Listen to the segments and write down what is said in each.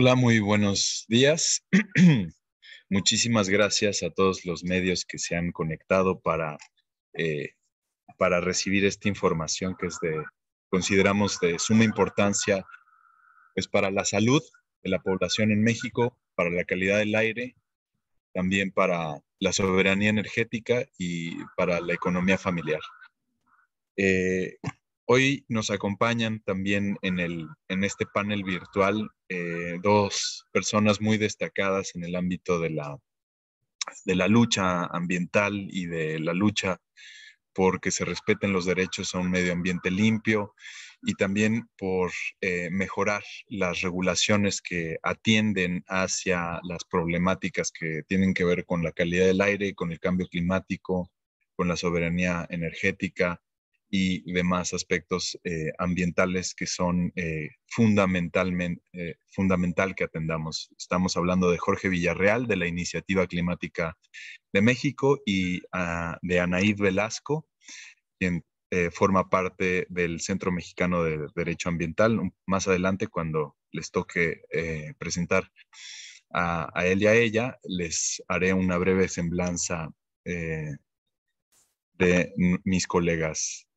Hola, muy buenos días. Muchísimas gracias a todos los medios que se han conectado para, eh, para recibir esta información que es de, consideramos de suma importancia pues, para la salud de la población en México, para la calidad del aire, también para la soberanía energética y para la economía familiar. Eh, Hoy nos acompañan también en, este panel virtual eh, dos personas muy destacadas en el ámbito de la, lucha ambiental y de la lucha por que se respeten los derechos a un medio ambiente limpio y también por eh, mejorar las regulaciones que atienden hacia las problemáticas que tienen que ver con la calidad del aire, con el cambio climático, con la soberanía energética, y demás aspectos eh, ambientales que son eh, eh, fundamental que atendamos. Estamos hablando de Jorge Villarreal, de la Iniciativa Climática de México, y ah, de Anaid Velasco, quien forma parte del Centro Mexicano de Derecho Ambiental. Más adelante, cuando les toque presentar a, él y a ella, les haré una breve semblanza de mis colegas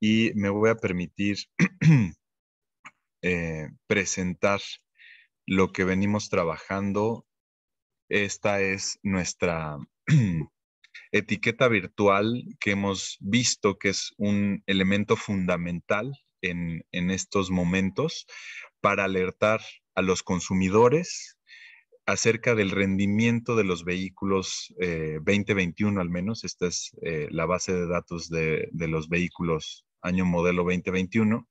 y me voy a permitir eh, presentar lo que venimos trabajando. Esta es nuestra etiqueta virtual que hemos visto que es un elemento fundamental en, estos momentos para alertar a los consumidores acerca del rendimiento de los vehículos 2021 eh, al menos. Esta es eh, la base de datos de, de los vehículos año modelo 2021,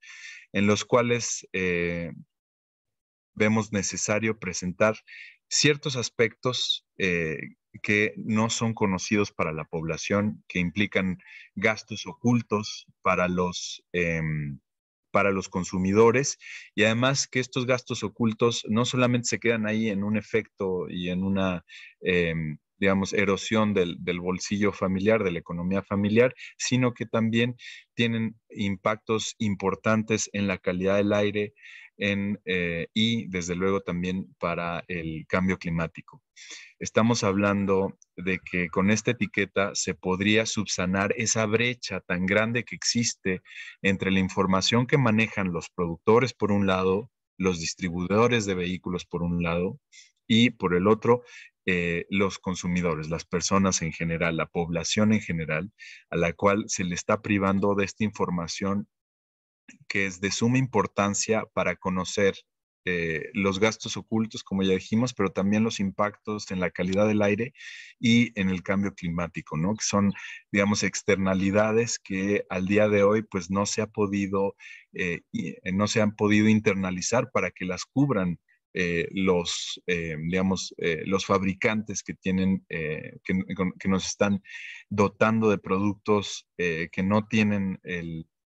en los cuales eh, vemos necesario presentar ciertos aspectos eh, que no son conocidos para la población, que implican gastos ocultos para los, em, para los consumidores y además que estos gastos ocultos no solamente se quedan ahí en un efecto y en una em, digamos, erosión del, del, bolsillo familiar, de la economía familiar, sino que también tienen impactos importantes en la calidad del aire en, eh, y, desde luego, también para el cambio climático. Estamos hablando de que con esta etiqueta se podría subsanar esa brecha tan grande que existe entre la información que manejan los productores, por un lado, los distribuidores de vehículos, por un lado, y por el otro, eh, los consumidores, las personas en general, la población en general, a la cual se le está privando de esta información que es de suma importancia para conocer eh, los gastos ocultos, como ya dijimos, pero también los impactos en la calidad del aire y en el cambio climático, ¿no? Que son, digamos, externalidades que al día de hoy, pues no se ha podido, eh, no se han podido internalizar para que las cubran eh, los, eh, digamos, eh, los fabricantes que tienen, que, nos están dotando de productos que no tienen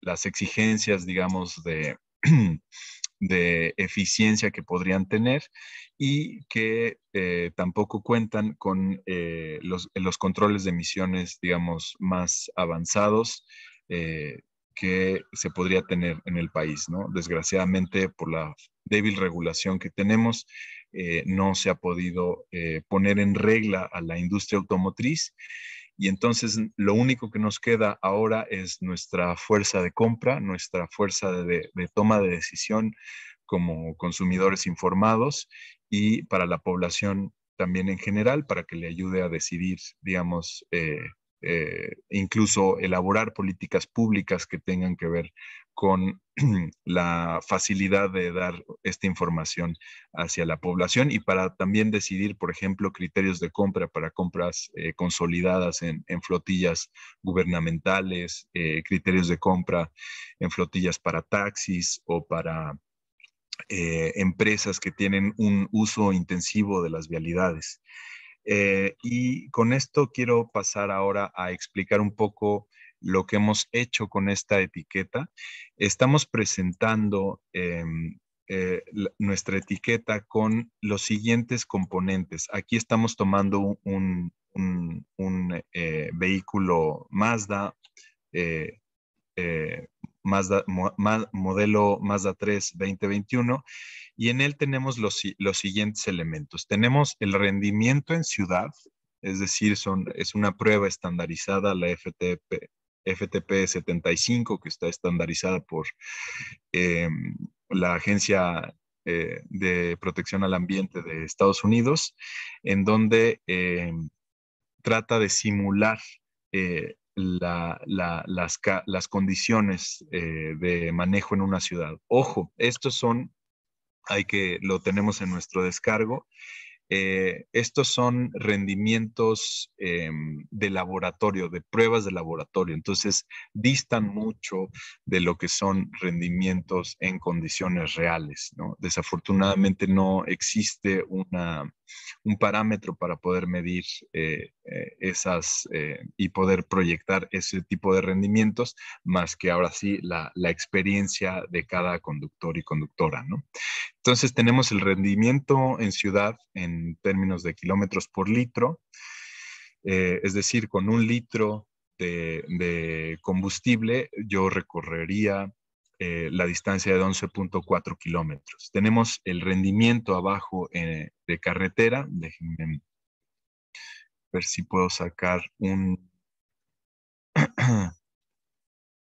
las exigencias, digamos, de, de eficiencia que podrían tener y que tampoco cuentan con los, controles de emisiones, digamos, más avanzados que se podría tener en el país, ¿no? Desgraciadamente, por la débil regulación que tenemos, eh, no se ha podido eh, poner en regla a la industria automotriz y entonces lo único que nos queda ahora es nuestra fuerza de compra, nuestra fuerza de, toma de decisión como consumidores informados y para la población también en general, para que le ayude a decidir, digamos, eh, eh, incluso elaborar políticas públicas que tengan que ver con la facilidad de dar esta información hacia la población y para también decidir, por ejemplo, criterios de compra para compras eh, consolidadas en, flotillas gubernamentales, eh, criterios de compra en flotillas para taxis o para empresas que tienen un uso intensivo de las vialidades. Eh, y con esto quiero pasar ahora a explicar un poco lo que hemos hecho con esta etiqueta. Estamos presentando em, eh, nuestra etiqueta con los siguientes componentes. Aquí estamos tomando un eh, vehículo Mazda modelo Mazda 3 2021 y en él tenemos los, siguientes elementos. Tenemos el rendimiento en ciudad, es decir, son, es una prueba estandarizada, la FTP, FTP 75, que está estandarizada por em, la Agencia eh, de Protección al Ambiente de Estados Unidos, en donde em, trata de simular eh, las, condiciones eh, de manejo en una ciudad. Ojo, estos son, hay que, lo tenemos en nuestro descargo, eh, estos son rendimientos em, de laboratorio, de pruebas de laboratorio. Entonces, distan mucho de lo que son rendimientos en condiciones reales. Desafortunadamente no existe un parámetro para poder medir eh, eh, esas eh, y poder proyectar ese tipo de rendimientos, más que ahora sí la, experiencia de cada conductor y conductora, ¿no? Entonces tenemos el rendimiento en ciudad en términos de kilómetros por litro, eh, es decir, con un litro de, combustible yo recorrería la distancia de 11.4 kilómetros. Tenemos el rendimiento abajo de carretera, déjenme ver si puedo sacar un,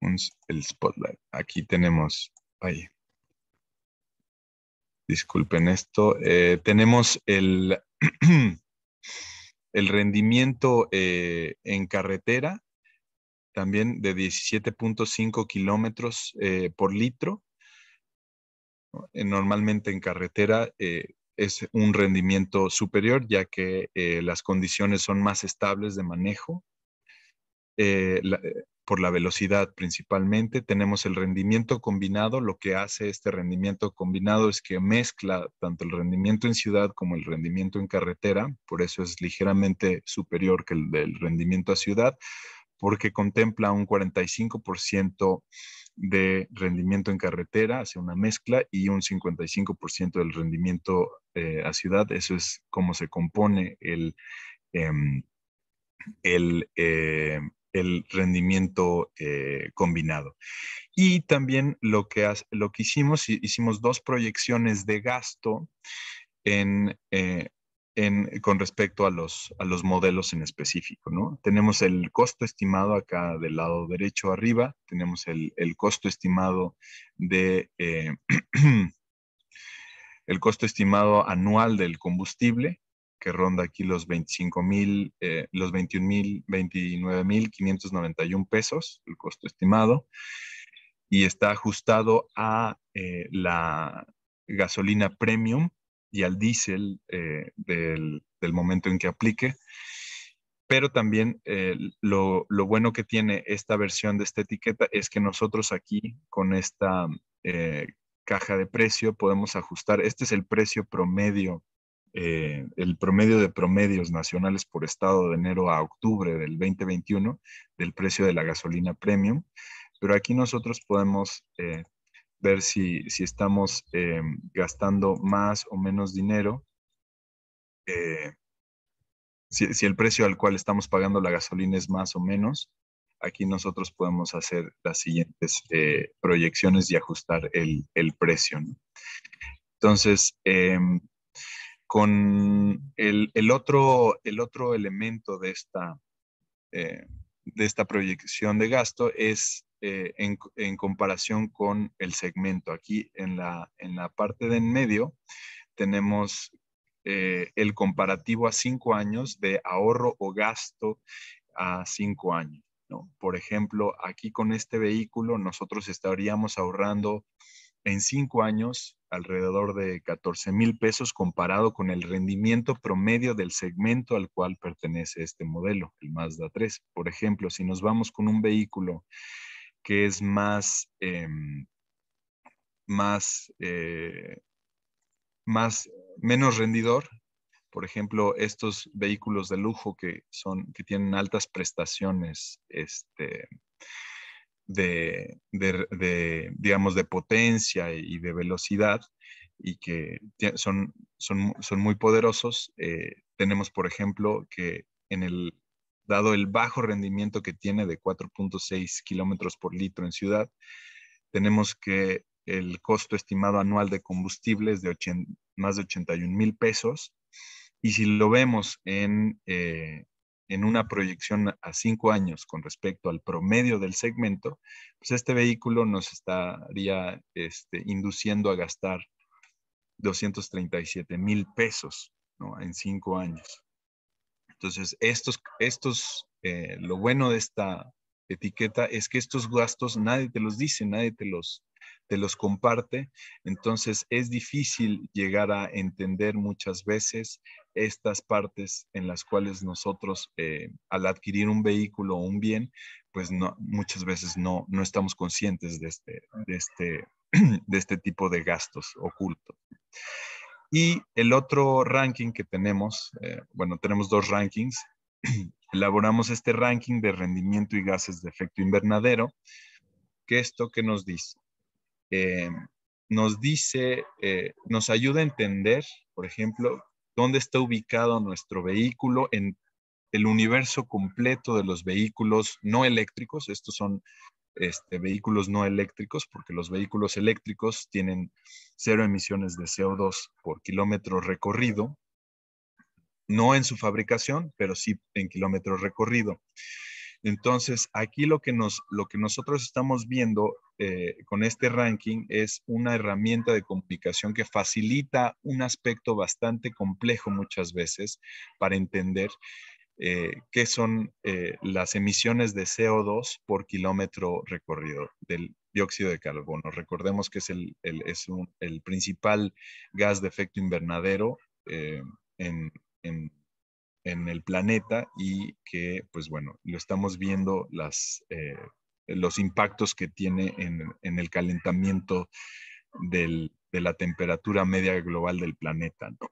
el spotlight. Aquí tenemos, ahí. Disculpen esto. Eh, tenemos el, el rendimiento eh, en carretera, también de 17.5 kilómetros eh, por litro. Normalmente en carretera es un rendimiento superior ya que eh, las condiciones son más estables de manejo eh, eh, por la velocidad principalmente. Tenemos el rendimiento combinado. Lo que hace este rendimiento combinado es que mezcla tanto el rendimiento en ciudad como el rendimiento en carretera. Por eso es ligeramente superior que el del rendimiento a ciudad porque contempla un 45% de rendimiento en carretera hacia una mezcla y un 55% del rendimiento eh, a ciudad. Eso es cómo se compone el, em, eh, el, rendimiento eh, combinado. Y también lo que, lo que hicimos, hicimos dos proyecciones de gasto en con respecto a los, a los modelos en específico, ¿no? Tenemos el costo estimado acá del lado derecho arriba, tenemos el, el costo estimado de... Eh, el costo estimado anual del combustible, que ronda aquí los 25 mil, eh, los 21 mil, 29 mil 591 pesos, el costo estimado, y está ajustado a eh, la gasolina premium, y al diésel eh, del, momento en que aplique. Pero también eh, lo, bueno que tiene esta versión de esta etiqueta es que nosotros aquí con esta eh, caja de precio podemos ajustar, este es el precio promedio, el promedio de promedios nacionales por estado de enero a octubre del 2021 del precio de la gasolina premium pero aquí nosotros podemos ver si, estamos eh, gastando más o menos dinero, eh, si, el precio al cual estamos pagando la gasolina es más o menos, aquí nosotros podemos hacer las siguientes eh, proyecciones y ajustar el, precio. Entonces, em, con el, el, otro, el otro elemento de esta, de esta proyección de gasto es eh, en, en, comparación con el segmento. Aquí en la, en la parte de en medio tenemos eh, el comparativo a cinco años de ahorro o gasto a cinco años. ¿no? Por ejemplo, aquí con este vehículo nosotros estaríamos ahorrando en cinco años alrededor de 14 mil pesos comparado con el rendimiento promedio del segmento al cual pertenece este modelo, el Mazda 3. Por ejemplo, si nos vamos con un vehículo que es más, em, más, eh, más, menos rendidor. Por ejemplo, estos vehículos de lujo que, son, que tienen altas prestaciones este, de, de, digamos, de potencia y de velocidad y que son, son, son muy poderosos. Eh, tenemos, por ejemplo, que en el, dado el bajo rendimiento que tiene de 4.6 kilómetros por litro en ciudad, tenemos que el costo estimado anual de combustible es de más de 81 mil pesos. Y si lo vemos eh, en, una proyección a cinco años con respecto al promedio del segmento, pues este vehículo nos estaría este, induciendo a gastar 237 mil pesos en cinco años. Entonces, estos, eh, lo bueno de esta etiqueta es que estos gastos nadie te los dice, nadie te los, te los comparte. Entonces, es difícil llegar a entender muchas veces estas partes en las cuales nosotros eh, al adquirir un vehículo o un bien, pues muchas veces no, estamos conscientes de este, de, este, de este tipo de gastos ocultos. Y el otro ranking que tenemos, eh, bueno, tenemos dos rankings. Elaboramos este ranking de rendimiento y gases de efecto invernadero. ¿Qué esto que nos dice? Eh, nos dice, eh, nos ayuda a entender, por ejemplo, dónde está ubicado nuestro vehículo en el universo completo de los vehículos no eléctricos. Estos son este, vehículos no eléctricos, porque los vehículos eléctricos tienen cero emisiones de CO2 por kilómetro recorrido, no en su fabricación, pero sí en kilómetro recorrido. Entonces, aquí lo que, lo que nosotros estamos viendo eh, con este ranking es una herramienta de comunicación que facilita un aspecto bastante complejo muchas veces para entender eh, ¿Qué son eh, las emisiones de CO2 por kilómetro recorrido del dióxido de carbono. Recordemos que es el, principal gas de efecto invernadero eh, en, el planeta y que, pues bueno, lo estamos viendo las, los impactos que tiene en, el calentamiento de la temperatura media global del planeta. ¿no?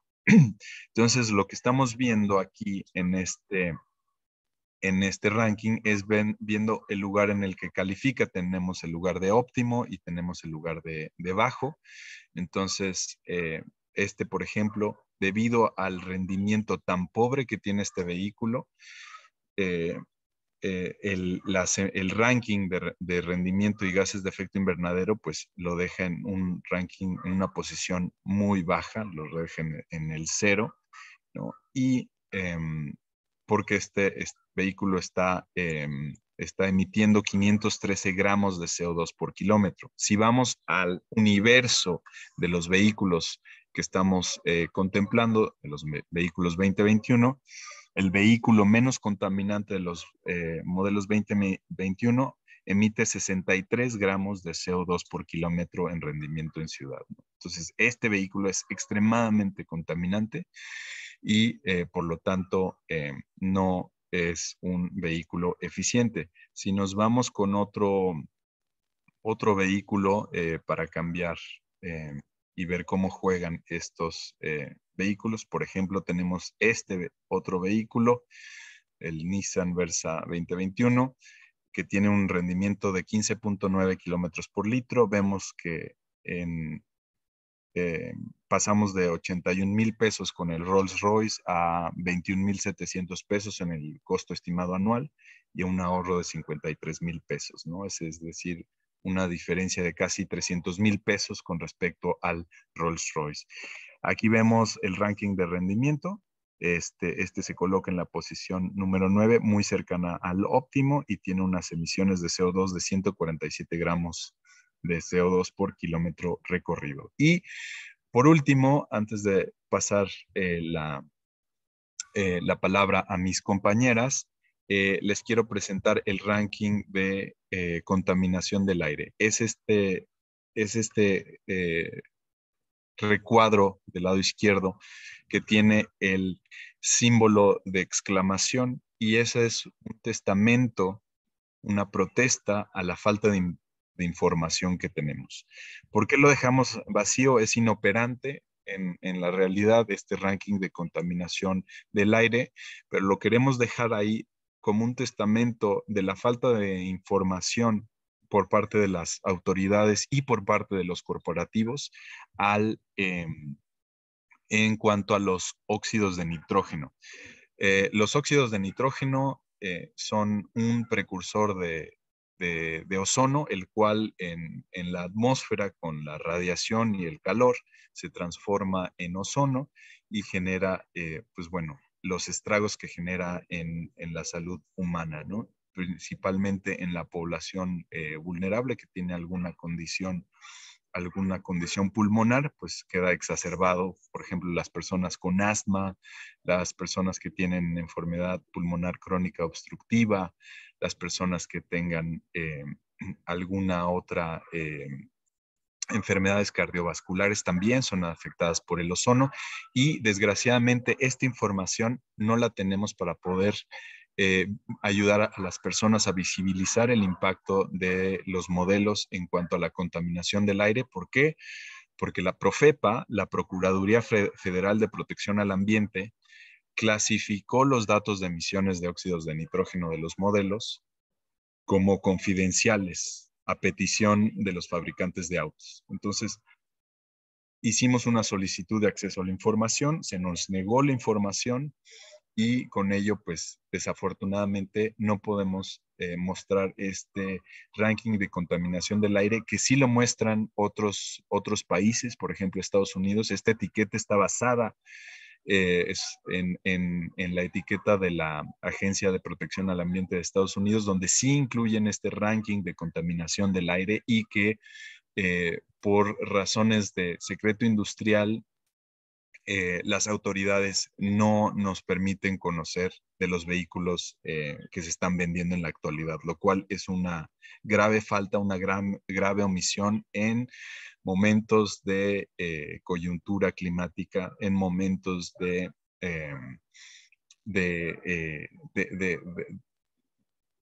Entonces, lo que estamos viendo aquí en este, en este ranking es viendo el lugar en el que califica. Tenemos el lugar de óptimo y tenemos el lugar de, bajo. Entonces, eh, este, por ejemplo, debido al rendimiento tan pobre que tiene este vehículo, eh, eh, el, el, ranking de, rendimiento y gases de efecto invernadero, pues lo deja en un ranking, en una posición muy baja, lo deja en, el cero, Y em, porque este, este, vehículo está, em, está emitiendo 513 gramos de CO2 por kilómetro. Si vamos al universo de los vehículos que estamos eh, contemplando, los vehículos 2021, el vehículo menos contaminante de los eh, modelos 2021 emite 63 gramos de CO2 por kilómetro en rendimiento en ciudad. Entonces, este vehículo es extremadamente contaminante y, eh, por lo tanto, eh, no es un vehículo eficiente. Si nos vamos con otro, otro vehículo para cambiar y ver cómo juegan estos eh, vehículos. Por ejemplo, tenemos este otro vehículo, el Nissan Versa 2021, que tiene un rendimiento de 15.9 kilómetros por litro. Vemos que en, eh, pasamos de 81 mil pesos con el Rolls Royce a 21 mil 700 pesos en el costo estimado anual y un ahorro de 53 mil pesos, ¿no? Es, es decir, una diferencia de casi 300 mil pesos con respecto al Rolls Royce. Aquí vemos el ranking de rendimiento. Este, este se coloca en la posición número 9, muy cercana al óptimo y tiene unas emisiones de CO2 de 147 gramos de CO2 por kilómetro recorrido. Y por último, antes de pasar eh, la, eh, la palabra a mis compañeras, eh, les quiero presentar el ranking de eh, contaminación del aire. Es este, es este eh, recuadro del lado izquierdo que tiene el símbolo de exclamación y ese es un testamento, una protesta a la falta de, información que tenemos. ¿Por qué lo dejamos vacío? Es inoperante, en, la realidad este ranking de contaminación del aire, pero lo queremos dejar ahí como un testamento de la falta de información por parte de las autoridades y por parte de los corporativos al, em, en cuanto a los óxidos de nitrógeno. Eh, los óxidos de nitrógeno eh, son un precursor de, ozono, el cual en, en, la atmósfera con la radiación y el calor se transforma en ozono y genera, eh, pues bueno, los estragos que genera en, la salud humana, ¿no? principalmente en la población eh, vulnerable que tiene alguna condición alguna condición pulmonar, pues queda exacerbado. Por ejemplo, las personas con asma, las personas que tienen enfermedad pulmonar crónica obstructiva, las personas que tengan eh, alguna otra eh, enfermedades cardiovasculares también son afectadas por el ozono y desgraciadamente esta información no la tenemos para poder eh, ayudar a las personas a visibilizar el impacto de los modelos en cuanto a la contaminación del aire. ¿Por qué? Porque la Profepa, la Procuraduría Federal de Protección al Ambiente, clasificó los datos de emisiones de óxidos de nitrógeno de los modelos como confidenciales a petición de los fabricantes de autos. Entonces, hicimos una solicitud de acceso a la información, se nos negó la información y con ello, pues desafortunadamente no podemos eh, mostrar este ranking de contaminación del aire, que sí lo muestran otros, otros países, por ejemplo Estados Unidos. Esta etiqueta está basada eh, es en, la etiqueta de la Agencia de Protección al Ambiente de Estados Unidos, donde sí incluyen este ranking de contaminación del aire y que eh, por razones de secreto industrial eh, las autoridades no nos permiten conocer de los vehículos eh, que se están vendiendo en la actualidad, lo cual es una grave falta, una gran, grave omisión en momentos de eh, coyuntura climática, en momentos de, em,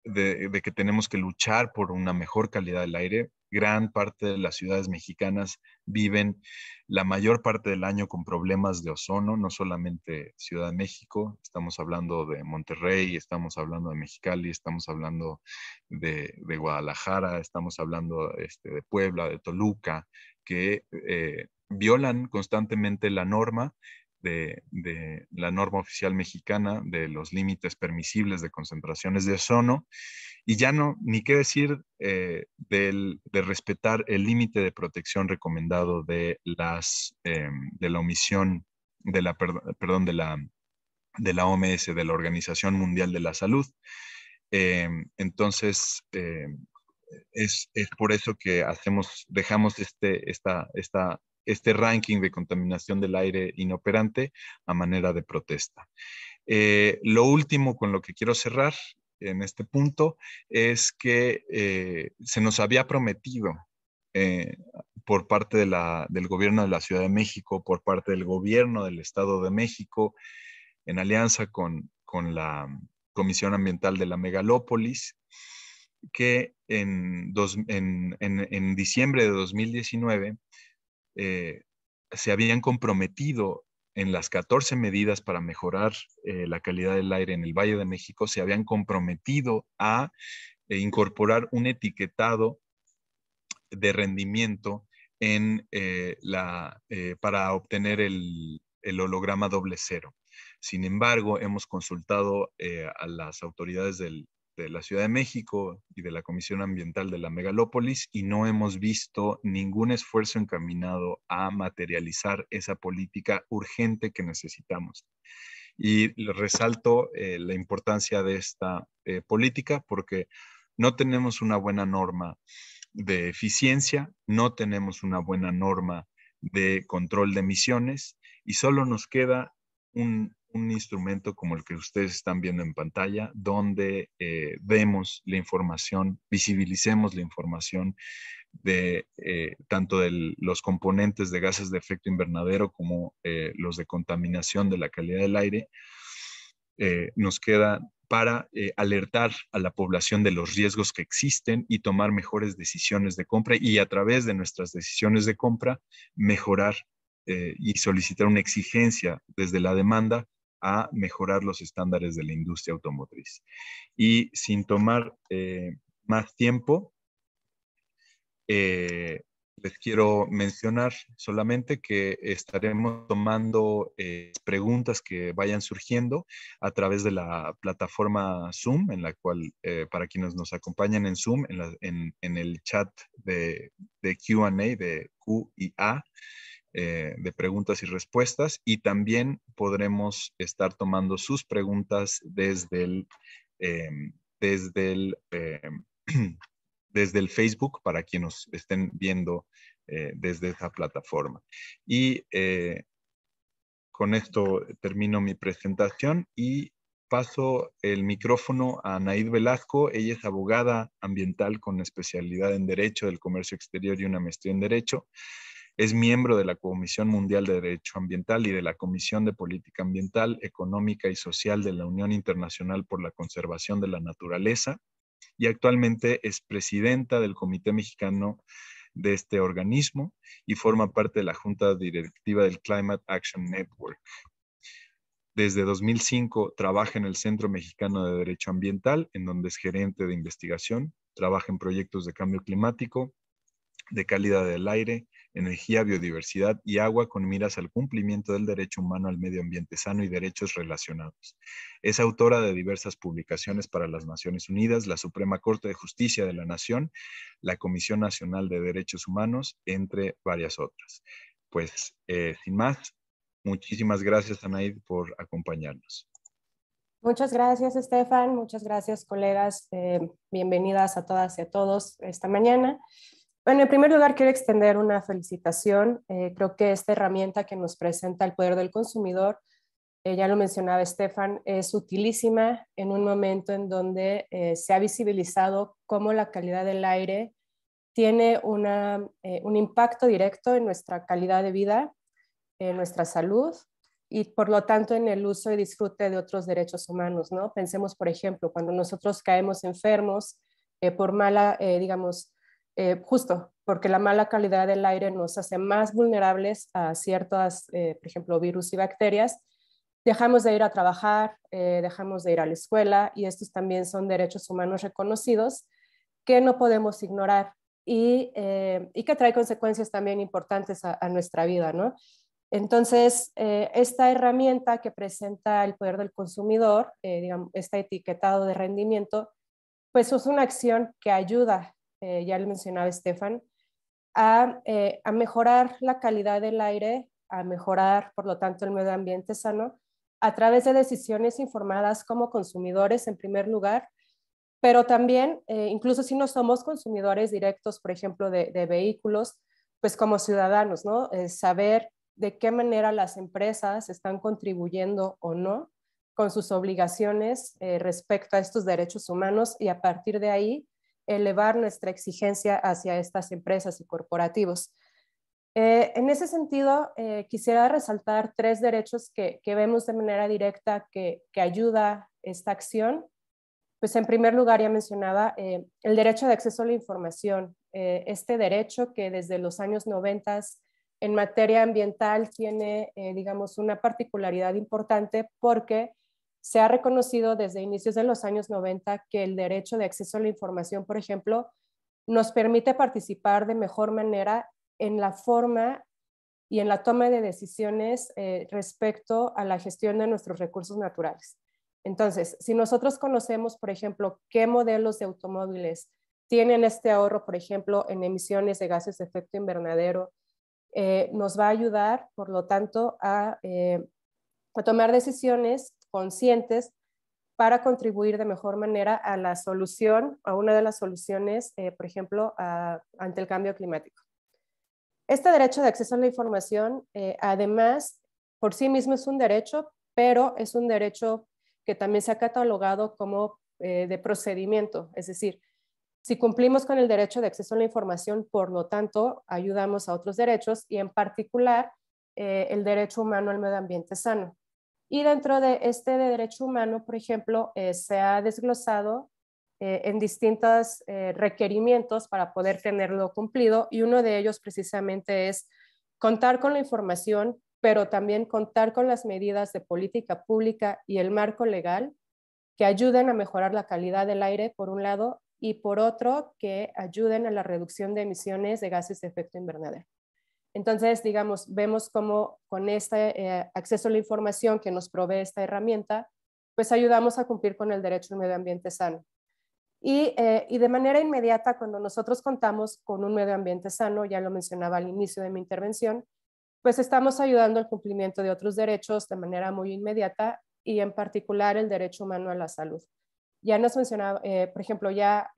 de, que tenemos que luchar por una mejor calidad del aire. Gran parte de las ciudades mexicanas viven la mayor parte del año con problemas de ozono, no solamente Ciudad de México, estamos hablando de Monterrey, estamos hablando de Mexicali, estamos hablando de, Guadalajara, estamos hablando este, de Puebla, de Toluca, que eh, violan constantemente la norma de, la norma oficial mexicana de los límites permisibles de concentraciones de ozono y ya no, ni qué decir eh, de respetar el límite de protección recomendado de, las, em, de la omisión, de la, perdón, de la, de la OMS, de la Organización Mundial de la Salud. Em, entonces, em, es, por eso que hacemos, dejamos este, esta, esta este ranking de contaminación del aire inoperante a manera de protesta. Eh, lo último con lo que quiero cerrar en este punto es que eh, se nos había prometido eh, por parte del gobierno de la Ciudad de México, por parte del gobierno del Estado de México, en alianza con, con la Comisión Ambiental de la Megalópolis, que en, en diciembre de 2019 eh, se habían comprometido en las 14 medidas para mejorar eh, la calidad del aire en el Valle de México, se habían comprometido a eh, incorporar un etiquetado de rendimiento para obtener el, holograma doble cero. Sin embargo, hemos consultado a las autoridades del, de la Ciudad de México y de la Comisión Ambiental de la Megalópolis y no hemos visto ningún esfuerzo encaminado a materializar esa política urgente que necesitamos. Y resalto eh, la importancia de esta eh, política porque no tenemos una buena norma de eficiencia, no tenemos una buena norma de control de emisiones y solo nos queda un un instrumento como el que ustedes están viendo en pantalla, donde vemos eh, la información, visibilicemos la información de eh, tanto de los componentes de gases de efecto invernadero como eh, los de contaminación de la calidad del aire, nos queda para alertar a la población de los riesgos que existen y tomar mejores decisiones de compra y a través de nuestras decisiones de compra mejorar y solicitar una exigencia desde la demanda a mejorar los estándares de la industria automotriz. Y sin tomar eh, más tiempo, eh, les quiero mencionar solamente que estaremos tomando eh, preguntas que vayan surgiendo a través de la plataforma Zoom, en la cual, para quienes nos acompañan en Zoom, en, el chat de, de QA, de QIA, eh, de preguntas y respuestas y también podremos estar tomando sus preguntas desde el, em, desde el, em, desde el Facebook para quienes nos estén viendo eh, desde esa plataforma. Y eh, con esto termino mi presentación y paso el micrófono a Naid Velasco. Ella es abogada ambiental con especialidad en Derecho del Comercio Exterior y una maestría en Derecho. Es miembro de la Comisión Mundial de Derecho Ambiental y de la Comisión de Política Ambiental, Económica y Social de la Unión Internacional por la Conservación de la Naturaleza y actualmente es presidenta del Comité Mexicano de este organismo y forma parte de la Junta Directiva del Climate Action Network. Desde 2005 trabaja en el Centro Mexicano de Derecho Ambiental, en donde es gerente de investigación, trabaja en proyectos de cambio climático, de calidad del aire, energía, biodiversidad y agua con miras al cumplimiento del derecho humano al medio ambiente sano y derechos relacionados. Es autora de diversas publicaciones para las Naciones Unidas, la Suprema Corte de Justicia de la Nación, la Comisión Nacional de Derechos Humanos, entre varias otras. Pues, eh, sin más, muchísimas gracias, Anaid, por acompañarnos. Muchas gracias, Estefan. Muchas gracias, colegas. Eh, bienvenidas a todas y a todos esta mañana. Bueno, en primer lugar, quiero extender una felicitación. Eh, creo que esta herramienta que nos presenta el poder del consumidor, eh, ya lo mencionaba Estefan, es utilísima en un momento en donde eh, se ha visibilizado cómo la calidad del aire tiene una, un impacto directo en nuestra calidad de vida, en nuestra salud y por lo tanto en el uso y disfrute de otros derechos humanos. ¿no? Pensemos, por ejemplo, cuando nosotros caemos enfermos por mala, digamos, eh, justo porque la mala calidad del aire nos hace más vulnerables a ciertas, eh, por ejemplo, virus y bacterias. Dejamos de ir a trabajar, eh, dejamos de ir a la escuela y estos también son derechos humanos reconocidos que no podemos ignorar y, que trae consecuencias también importantes a, nuestra vida, ¿no? Entonces, esta herramienta que presenta el poder del consumidor, digamos, este etiquetado de rendimiento, pues es una acción que ayuda eh, ya lo mencionaba Estefan, eh, a, mejorar la calidad del aire, a mejorar, por lo tanto, el medio ambiente sano, a través de decisiones informadas como consumidores, en primer lugar, pero también, eh, incluso si no somos consumidores directos, por ejemplo, de, vehículos, pues como ciudadanos, ¿no? saber de qué manera las empresas están contribuyendo o no con sus obligaciones respecto a estos derechos humanos y a partir de ahí elevar nuestra exigencia hacia estas empresas y corporativos. Eh, en ese sentido, eh, quisiera resaltar tres derechos que, vemos de manera directa que, ayuda esta acción. Pues en primer lugar, ya mencionaba, eh, el derecho de acceso a la información, este derecho que desde los años 90 en materia ambiental tiene, digamos, una particularidad importante porque se ha reconocido desde inicios de los años 90 que el derecho de acceso a la información, por ejemplo, nos permite participar de mejor manera en la forma y en la toma de decisiones eh, respecto a la gestión de nuestros recursos naturales. Entonces, si nosotros conocemos, por ejemplo, qué modelos de automóviles tienen este ahorro, por ejemplo, en emisiones de gases de efecto invernadero, eh, nos va a ayudar, por lo tanto, a eh, tomar decisiones conscientes para contribuir de mejor manera a la solución, a una de las soluciones, eh, por ejemplo, ante el cambio climático. Este derecho de acceso a la información, eh, además, por sí mismo es un derecho, pero es un derecho que también se ha catalogado como eh, de procedimiento, es decir, si cumplimos con el derecho de acceso a la información, por lo tanto, ayudamos a otros derechos y en particular el derecho humano al medio ambiente sano. Y dentro de este de derecho humano, por ejemplo, eh, se ha desglosado eh, en distintos eh, requerimientos para poder tenerlo cumplido y uno de ellos precisamente es contar con la información, pero también contar con las medidas de política pública y el marco legal que ayuden a mejorar la calidad del aire, por un lado, y por otro, que ayuden a la reducción de emisiones de gases de efecto invernadero. Entonces, digamos, vemos cómo con este eh, acceso a la información que nos provee esta herramienta, pues ayudamos a cumplir con el derecho al medio ambiente sano. Eh, y, de manera inmediata, cuando nosotros contamos con un medio ambiente sano, ya lo mencionaba al inicio de mi intervención, pues estamos ayudando al cumplimiento de otros derechos de manera muy inmediata y en particular el derecho humano a la salud. Ya nos mencionaba, eh, por ejemplo, ya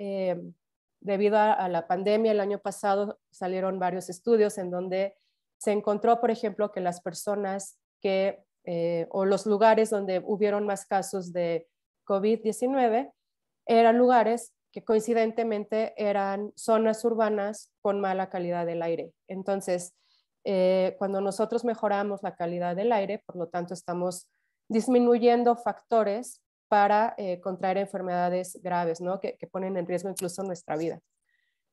debido a, la pandemia el año pasado salieron varios estudios en donde se encontró, por ejemplo, que las personas que, eh, o los lugares donde hubieron más casos de COVID-19 eran lugares que coincidentemente eran zonas urbanas con mala calidad del aire. Entonces, eh, cuando nosotros mejoramos la calidad del aire, por lo tanto, estamos disminuyendo factores para eh, contraer enfermedades graves, ¿no? que, ponen en riesgo incluso nuestra vida.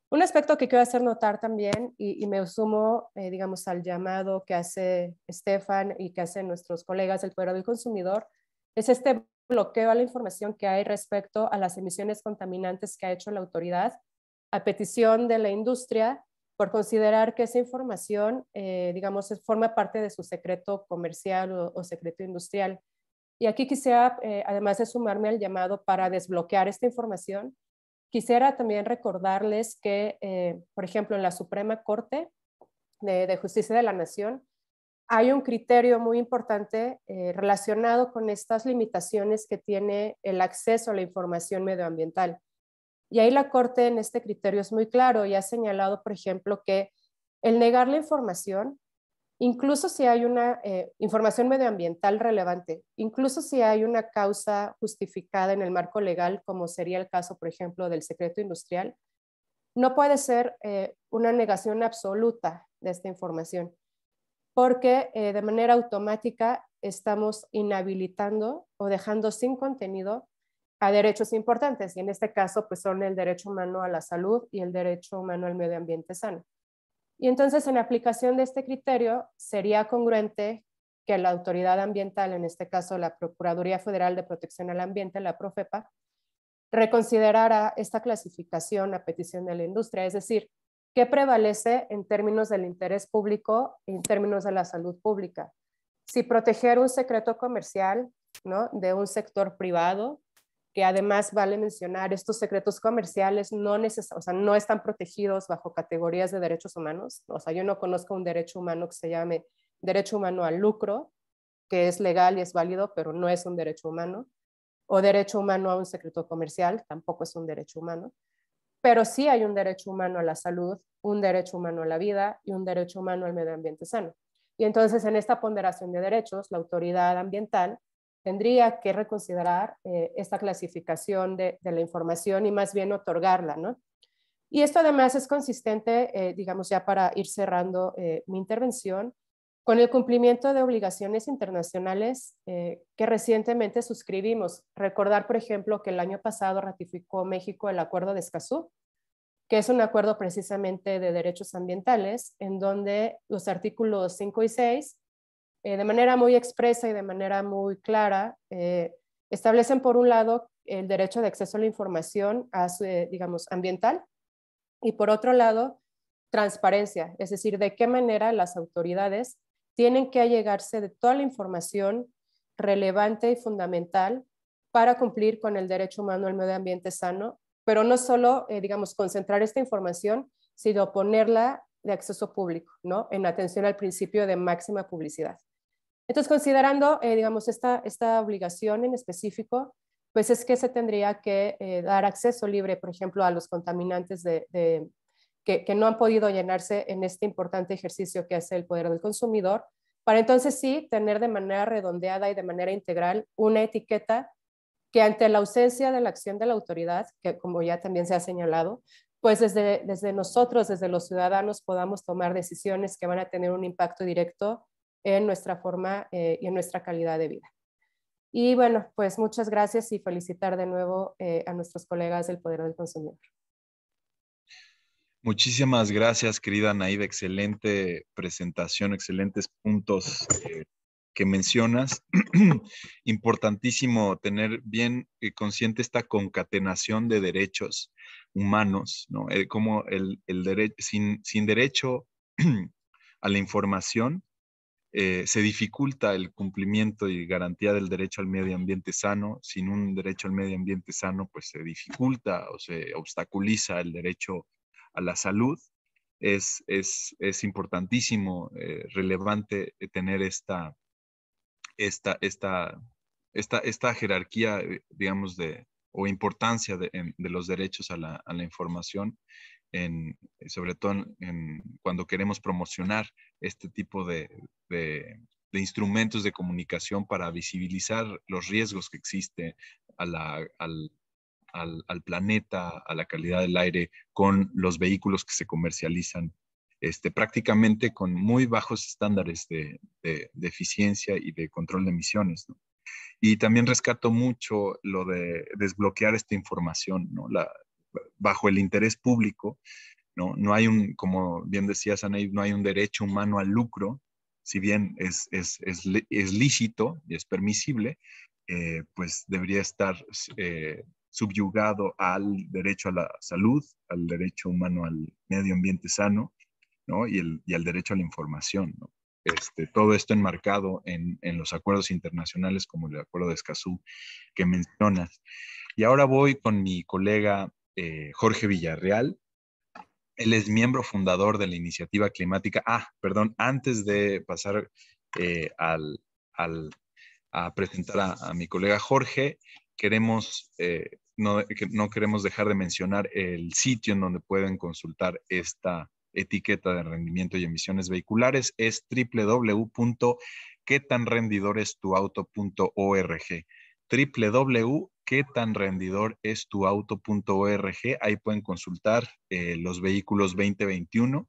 Un aspecto que quiero hacer notar también, y, me sumo, eh, digamos, al llamado que hace Estefan y que hacen nuestros colegas del Poder del Consumidor, es este bloqueo a la información que hay respecto a las emisiones contaminantes que ha hecho la autoridad a petición de la industria por considerar que esa información, eh, digamos, forma parte de su secreto comercial o secreto industrial. Y aquí quisiera, eh, además de sumarme al llamado para desbloquear esta información, quisiera también recordarles que, eh, por ejemplo, en la Suprema Corte de, Justicia de la Nación, hay un criterio muy importante eh, relacionado con estas limitaciones que tiene el acceso a la información medioambiental. Y ahí la Corte en este criterio es muy claro y ha señalado, por ejemplo, que el negar la información incluso si hay una eh, información medioambiental relevante, incluso si hay una causa justificada en el marco legal, como sería el caso, por ejemplo, del secreto industrial, no puede ser eh, una negación absoluta de esta información, porque eh, de manera automática estamos inhabilitando o dejando sin contenido a derechos importantes, y en este caso pues son el derecho humano a la salud y el derecho humano al medio ambiente sano. Y entonces, en aplicación de este criterio, sería congruente que la autoridad ambiental, en este caso la Procuraduría Federal de Protección al Ambiente, la Profepa, reconsiderara esta clasificación a petición de la industria, es decir, qué prevalece en términos del interés público y en términos de la salud pública. Si proteger un secreto comercial de un sector privado que además vale mencionar, estos secretos comerciales no, no están protegidos bajo categorías de derechos humanos. O sea, yo no conozco un derecho humano que se llame derecho humano al lucro, que es legal y es válido, pero no es un derecho humano. O derecho humano a un secreto comercial, tampoco es un derecho humano. Pero sí hay un derecho humano a la salud, un derecho humano a la vida y un derecho humano al medio ambiente sano. Y entonces en esta ponderación de derechos, la autoridad ambiental tendría que reconsiderar eh, esta clasificación de, la información y más bien otorgarla, ¿no? Y esto además es consistente, eh, digamos ya para ir cerrando eh, mi intervención, con el cumplimiento de obligaciones internacionales que recientemente suscribimos. Recordar, por ejemplo, que el año pasado ratificó México el Acuerdo de Escazú, que es un acuerdo precisamente de derechos ambientales, en donde los artículos 5 y 6 eh, de manera muy expresa y de manera muy clara, eh, establecen por un lado el derecho de acceso a la información, a eh, digamos, ambiental, y por otro lado, transparencia, es decir, de qué manera las autoridades tienen que allegarse de toda la información relevante y fundamental para cumplir con el derecho humano al medio ambiente sano, pero no solo, digamos, concentrar esta información, sino ponerla de acceso público, ¿no? En atención al principio de máxima publicidad. Entonces, considerando, eh, digamos, esta, obligación en específico, pues es que se tendría que eh, dar acceso libre, por ejemplo, a los contaminantes que, no han podido llenarse en este importante ejercicio que hace el poder del consumidor, para entonces sí tener de manera redondeada y de manera integral una etiqueta que ante la ausencia de la acción de la autoridad, que como ya también se ha señalado, pues desde, desde nosotros, desde los ciudadanos, podamos tomar decisiones que van a tener un impacto directo en nuestra forma eh, y en nuestra calidad de vida. Y bueno, pues muchas gracias y felicitar de nuevo eh, a nuestros colegas del Poder del Consumidor. Muchísimas gracias, querida Naida. Excelente presentación, excelentes puntos eh, que mencionas. Importantísimo tener bien consciente esta concatenación de derechos humanos, ¿no? como el, derecho sin derecho a la información, eh, se dificulta el cumplimiento y garantía del derecho al medio ambiente sano. Sin un derecho al medio ambiente sano, pues se dificulta o se obstaculiza el derecho a la salud. Es, importantísimo, eh, relevante eh, tener esta, esta, jerarquía, digamos, de, o importancia de, los derechos a la, a la información sobre todo en, cuando queremos promocionar este tipo de, instrumentos de comunicación para visibilizar los riesgos que existen a la, al, planeta, a la calidad del aire, con los vehículos que se comercializan. Este, prácticamente con muy bajos estándares de, eficiencia y de control de emisiones. Y también rescato mucho lo de desbloquear esta información, ¿no? La, bajo el interés público, ¿no? No hay un, como bien decía no hay un derecho humano al lucro, si bien es, es, lícito y es permisible, eh, pues debería estar eh, subyugado al derecho a la salud, al derecho humano al medio ambiente sano, Y, el, al derecho a la información, Este, todo esto enmarcado en, en, los acuerdos internacionales como el Acuerdo de Escazú que mencionas. Y ahora voy con mi colega eh, Jorge Villarreal. Él es miembro fundador de la iniciativa climática. Ah, perdón, antes de pasar eh, al, a presentar a, mi colega Jorge, queremos, eh, no, no, queremos dejar de mencionar el sitio en donde pueden consultar esta etiqueta de rendimiento y emisiones vehiculares. Es www.quetanrendidorestuauto.org tan tu auto.org Ahí pueden consultar eh, los vehículos 2021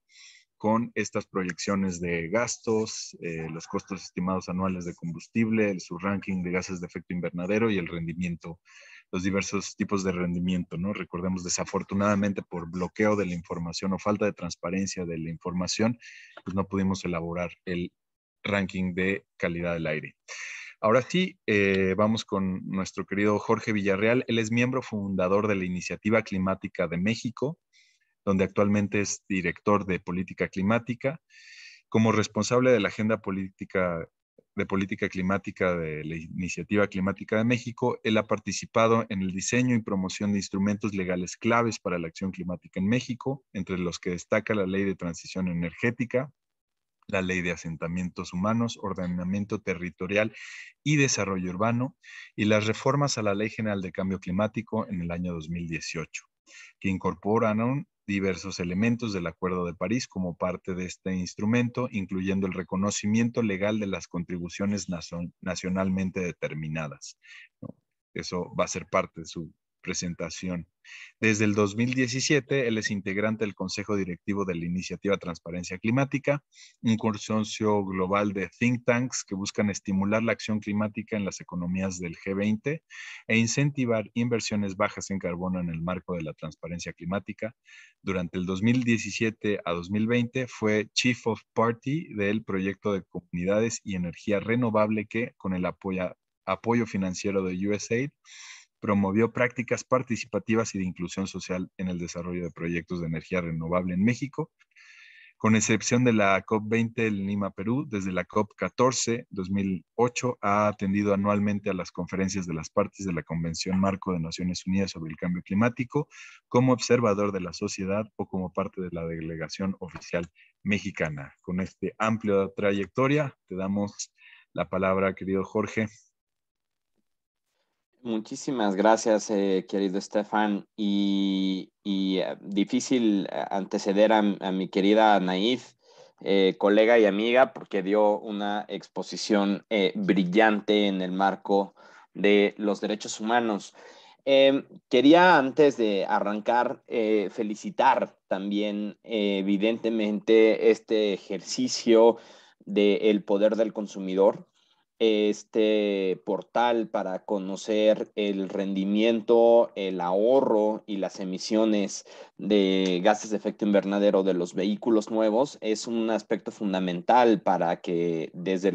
con estas proyecciones de gastos, eh, los costos estimados anuales de combustible, su ranking de gases de efecto invernadero y el rendimiento, los diversos tipos de rendimiento, ¿no? Recordemos, desafortunadamente, por bloqueo de la información o falta de transparencia de la información, pues no pudimos elaborar el ranking de calidad del aire. Ahora sí, eh, vamos con nuestro querido Jorge Villarreal. Él es miembro fundador de la Iniciativa Climática de México, donde actualmente es director de Política Climática. Como responsable de la Agenda Política de Política Climática de la Iniciativa Climática de México, él ha participado en el diseño y promoción de instrumentos legales claves para la acción climática en México, entre los que destaca la Ley de Transición Energética, la Ley de Asentamientos Humanos, Ordenamiento Territorial y Desarrollo Urbano y las reformas a la Ley General de Cambio Climático en el año 2018, que incorporan diversos elementos del Acuerdo de París como parte de este instrumento, incluyendo el reconocimiento legal de las contribuciones nacionalmente determinadas. Eso va a ser parte de su presentación. Desde el 2017, él es integrante del Consejo Directivo de la Iniciativa Transparencia Climática, un consorcio global de think tanks que buscan estimular la acción climática en las economías del G20 e incentivar inversiones bajas en carbono en el marco de la transparencia climática. Durante el 2017 a 2020 fue Chief of Party del proyecto de comunidades y energía renovable que, con el apoyo, apoyo financiero de USAID, promovió prácticas participativas y de inclusión social en el desarrollo de proyectos de energía renovable en México, con excepción de la COP20 en Lima, Perú, desde la COP14 2008 ha atendido anualmente a las conferencias de las partes de la Convención Marco de Naciones Unidas sobre el Cambio Climático como observador de la sociedad o como parte de la delegación oficial mexicana. Con este amplio trayectoria, te damos la palabra, querido Jorge, Muchísimas gracias, eh, querido Estefan. Y, eh, difícil eh, anteceder a, mi querida Naif, colega y amiga, porque dio una exposición brillante en el marco de los derechos humanos. Em, quería antes de arrancar felicitar también evidentemente este ejercicio del poder del consumidor este portal para conocer el rendimiento, el ahorro y las emisiones de gases de efecto invernadero de los vehículos nuevos es un aspecto fundamental para que desde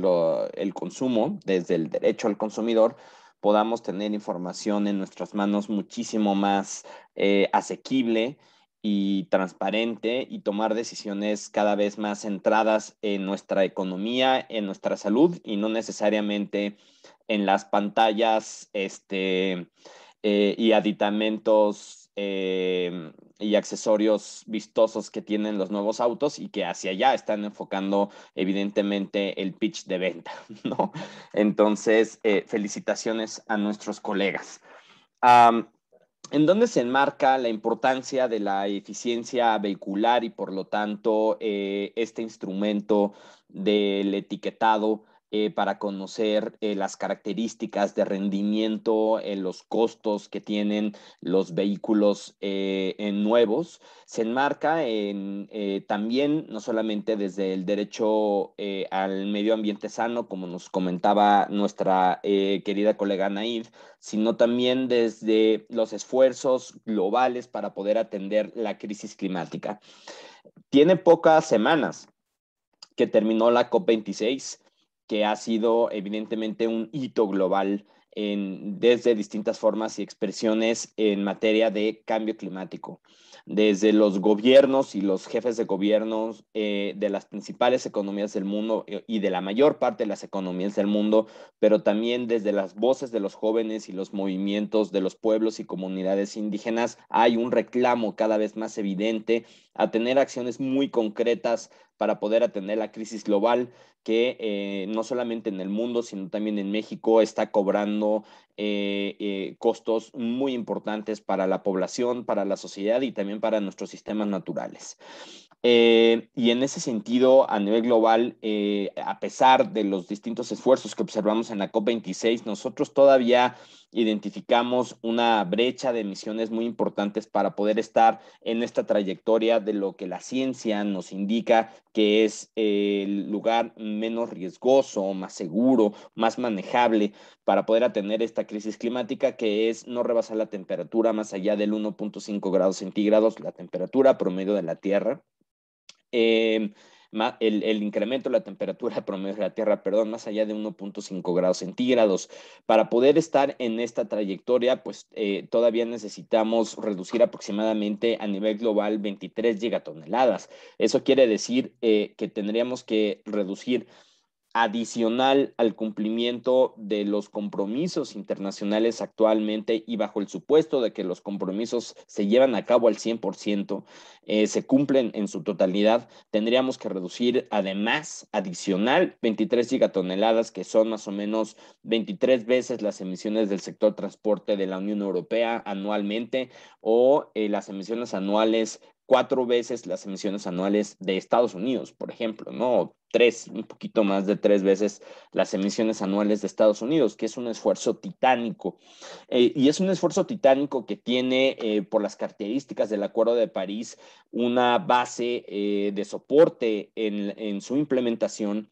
el consumo, desde el derecho al consumidor, podamos tener información en nuestras manos muchísimo más eh, asequible y transparente y tomar decisiones cada vez más centradas en nuestra economía, en nuestra salud y no necesariamente en las pantallas este, eh, y aditamentos eh, y accesorios vistosos que tienen los nuevos autos y que hacia allá están enfocando evidentemente el pitch de venta, ¿no? Entonces, eh, felicitaciones a nuestros colegas. ¿En dónde se enmarca la importancia de la eficiencia vehicular y por lo tanto eh, este instrumento del etiquetado eh, para conocer eh, las características de rendimiento, eh, los costos que tienen los vehículos nuevos. Se enmarca también no solamente desde el derecho al medio ambiente sano, como nos comentaba nuestra querida colega Naid, sino también desde los esfuerzos globales para poder atender la crisis climática. Tiene pocas semanas que terminó la COP26 que ha sido evidentemente un hito global en, desde distintas formas y expresiones en materia de cambio climático. Desde los gobiernos y los jefes de gobiernos eh, de las principales economías del mundo eh, y de la mayor parte de las economías del mundo, pero también desde las voces de los jóvenes y los movimientos de los pueblos y comunidades indígenas, hay un reclamo cada vez más evidente a tener acciones muy concretas para poder atender la crisis global que eh, no solamente en el mundo, sino también en México está cobrando eh, eh, costos muy importantes para la población, para la sociedad y también para nuestros sistemas naturales. y en ese sentido, a nivel global, a pesar de los distintos esfuerzos que observamos en la COP26, nosotros todavía identificamos una brecha de emisiones muy importantes para poder estar en esta trayectoria de lo que la ciencia nos indica que es el lugar menos riesgoso, más seguro, más manejable para poder atender esta crisis climática que es no rebasar la temperatura más allá del 1.5 grados centígrados, la temperatura promedio de la Tierra. Em, el, incremento de la temperatura promedio de la Tierra, perdón, más allá de 1.5 grados centígrados. Para poder estar en esta trayectoria, pues eh, todavía necesitamos reducir aproximadamente a nivel global 23 gigatoneladas. Eso quiere decir eh, que tendríamos que reducir adicional al cumplimiento de los compromisos internacionales actualmente y bajo el supuesto de que los compromisos se llevan a cabo al 100%, eh, se cumplen en su totalidad, tendríamos que reducir además adicional 23 gigatoneladas, que son más o menos 23 veces las emisiones del sector transporte de la Unión Europea anualmente o eh, las emisiones anuales cuatro veces las emisiones anuales de Estados Unidos, por ejemplo, ¿no? Tres, un poquito más de tres veces las emisiones anuales de Estados Unidos, que es un esfuerzo titánico. Eh, y es un esfuerzo titánico que tiene, eh, por las características del Acuerdo de París, una base eh, de soporte en su implementación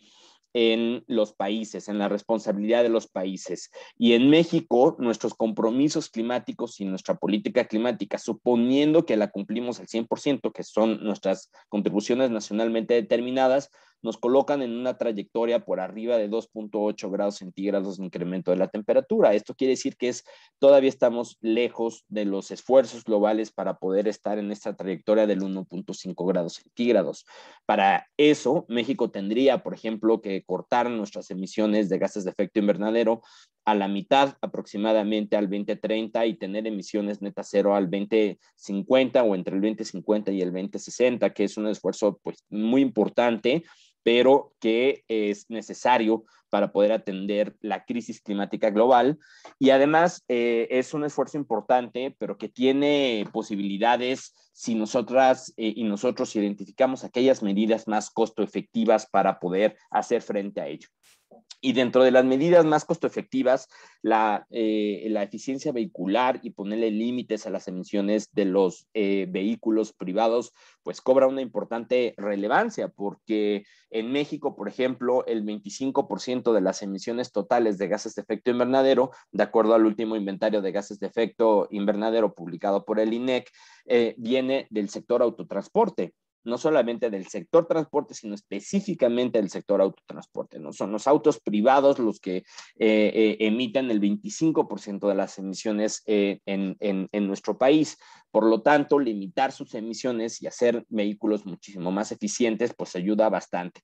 en los países, en la responsabilidad de los países. Y en México, nuestros compromisos climáticos y nuestra política climática, suponiendo que la cumplimos al 100%, que son nuestras contribuciones nacionalmente determinadas, nos colocan en una trayectoria por arriba de 2.8 grados centígrados de incremento de la temperatura. Esto quiere decir que es, todavía estamos lejos de los esfuerzos globales para poder estar en esta trayectoria del 1.5 grados centígrados. Para eso, México tendría, por ejemplo, que cortar nuestras emisiones de gases de efecto invernadero a la mitad aproximadamente al 2030 y tener emisiones neta cero al 2050 o entre el 2050 y el 2060, que es un esfuerzo pues, muy importante pero que es necesario para poder atender la crisis climática global. Y además eh, es un esfuerzo importante, pero que tiene posibilidades si nosotras eh, y nosotros identificamos aquellas medidas más costo efectivas para poder hacer frente a ello. Y dentro de las medidas más costo efectivas, eh, la, eficiencia vehicular y ponerle límites a las emisiones de los eh, vehículos privados, pues cobra una importante relevancia, porque en México, por ejemplo, el 25% de las emisiones totales de gases de efecto invernadero, de acuerdo al último inventario de gases de efecto invernadero publicado por el INEC, eh, viene del sector autotransporte no solamente del sector transporte, sino específicamente del sector autotransporte. ¿no? Son los autos privados los que eh, eh, emiten el 25% de las emisiones eh, en, nuestro país. Por lo tanto, limitar sus emisiones y hacer vehículos muchísimo más eficientes, pues ayuda bastante.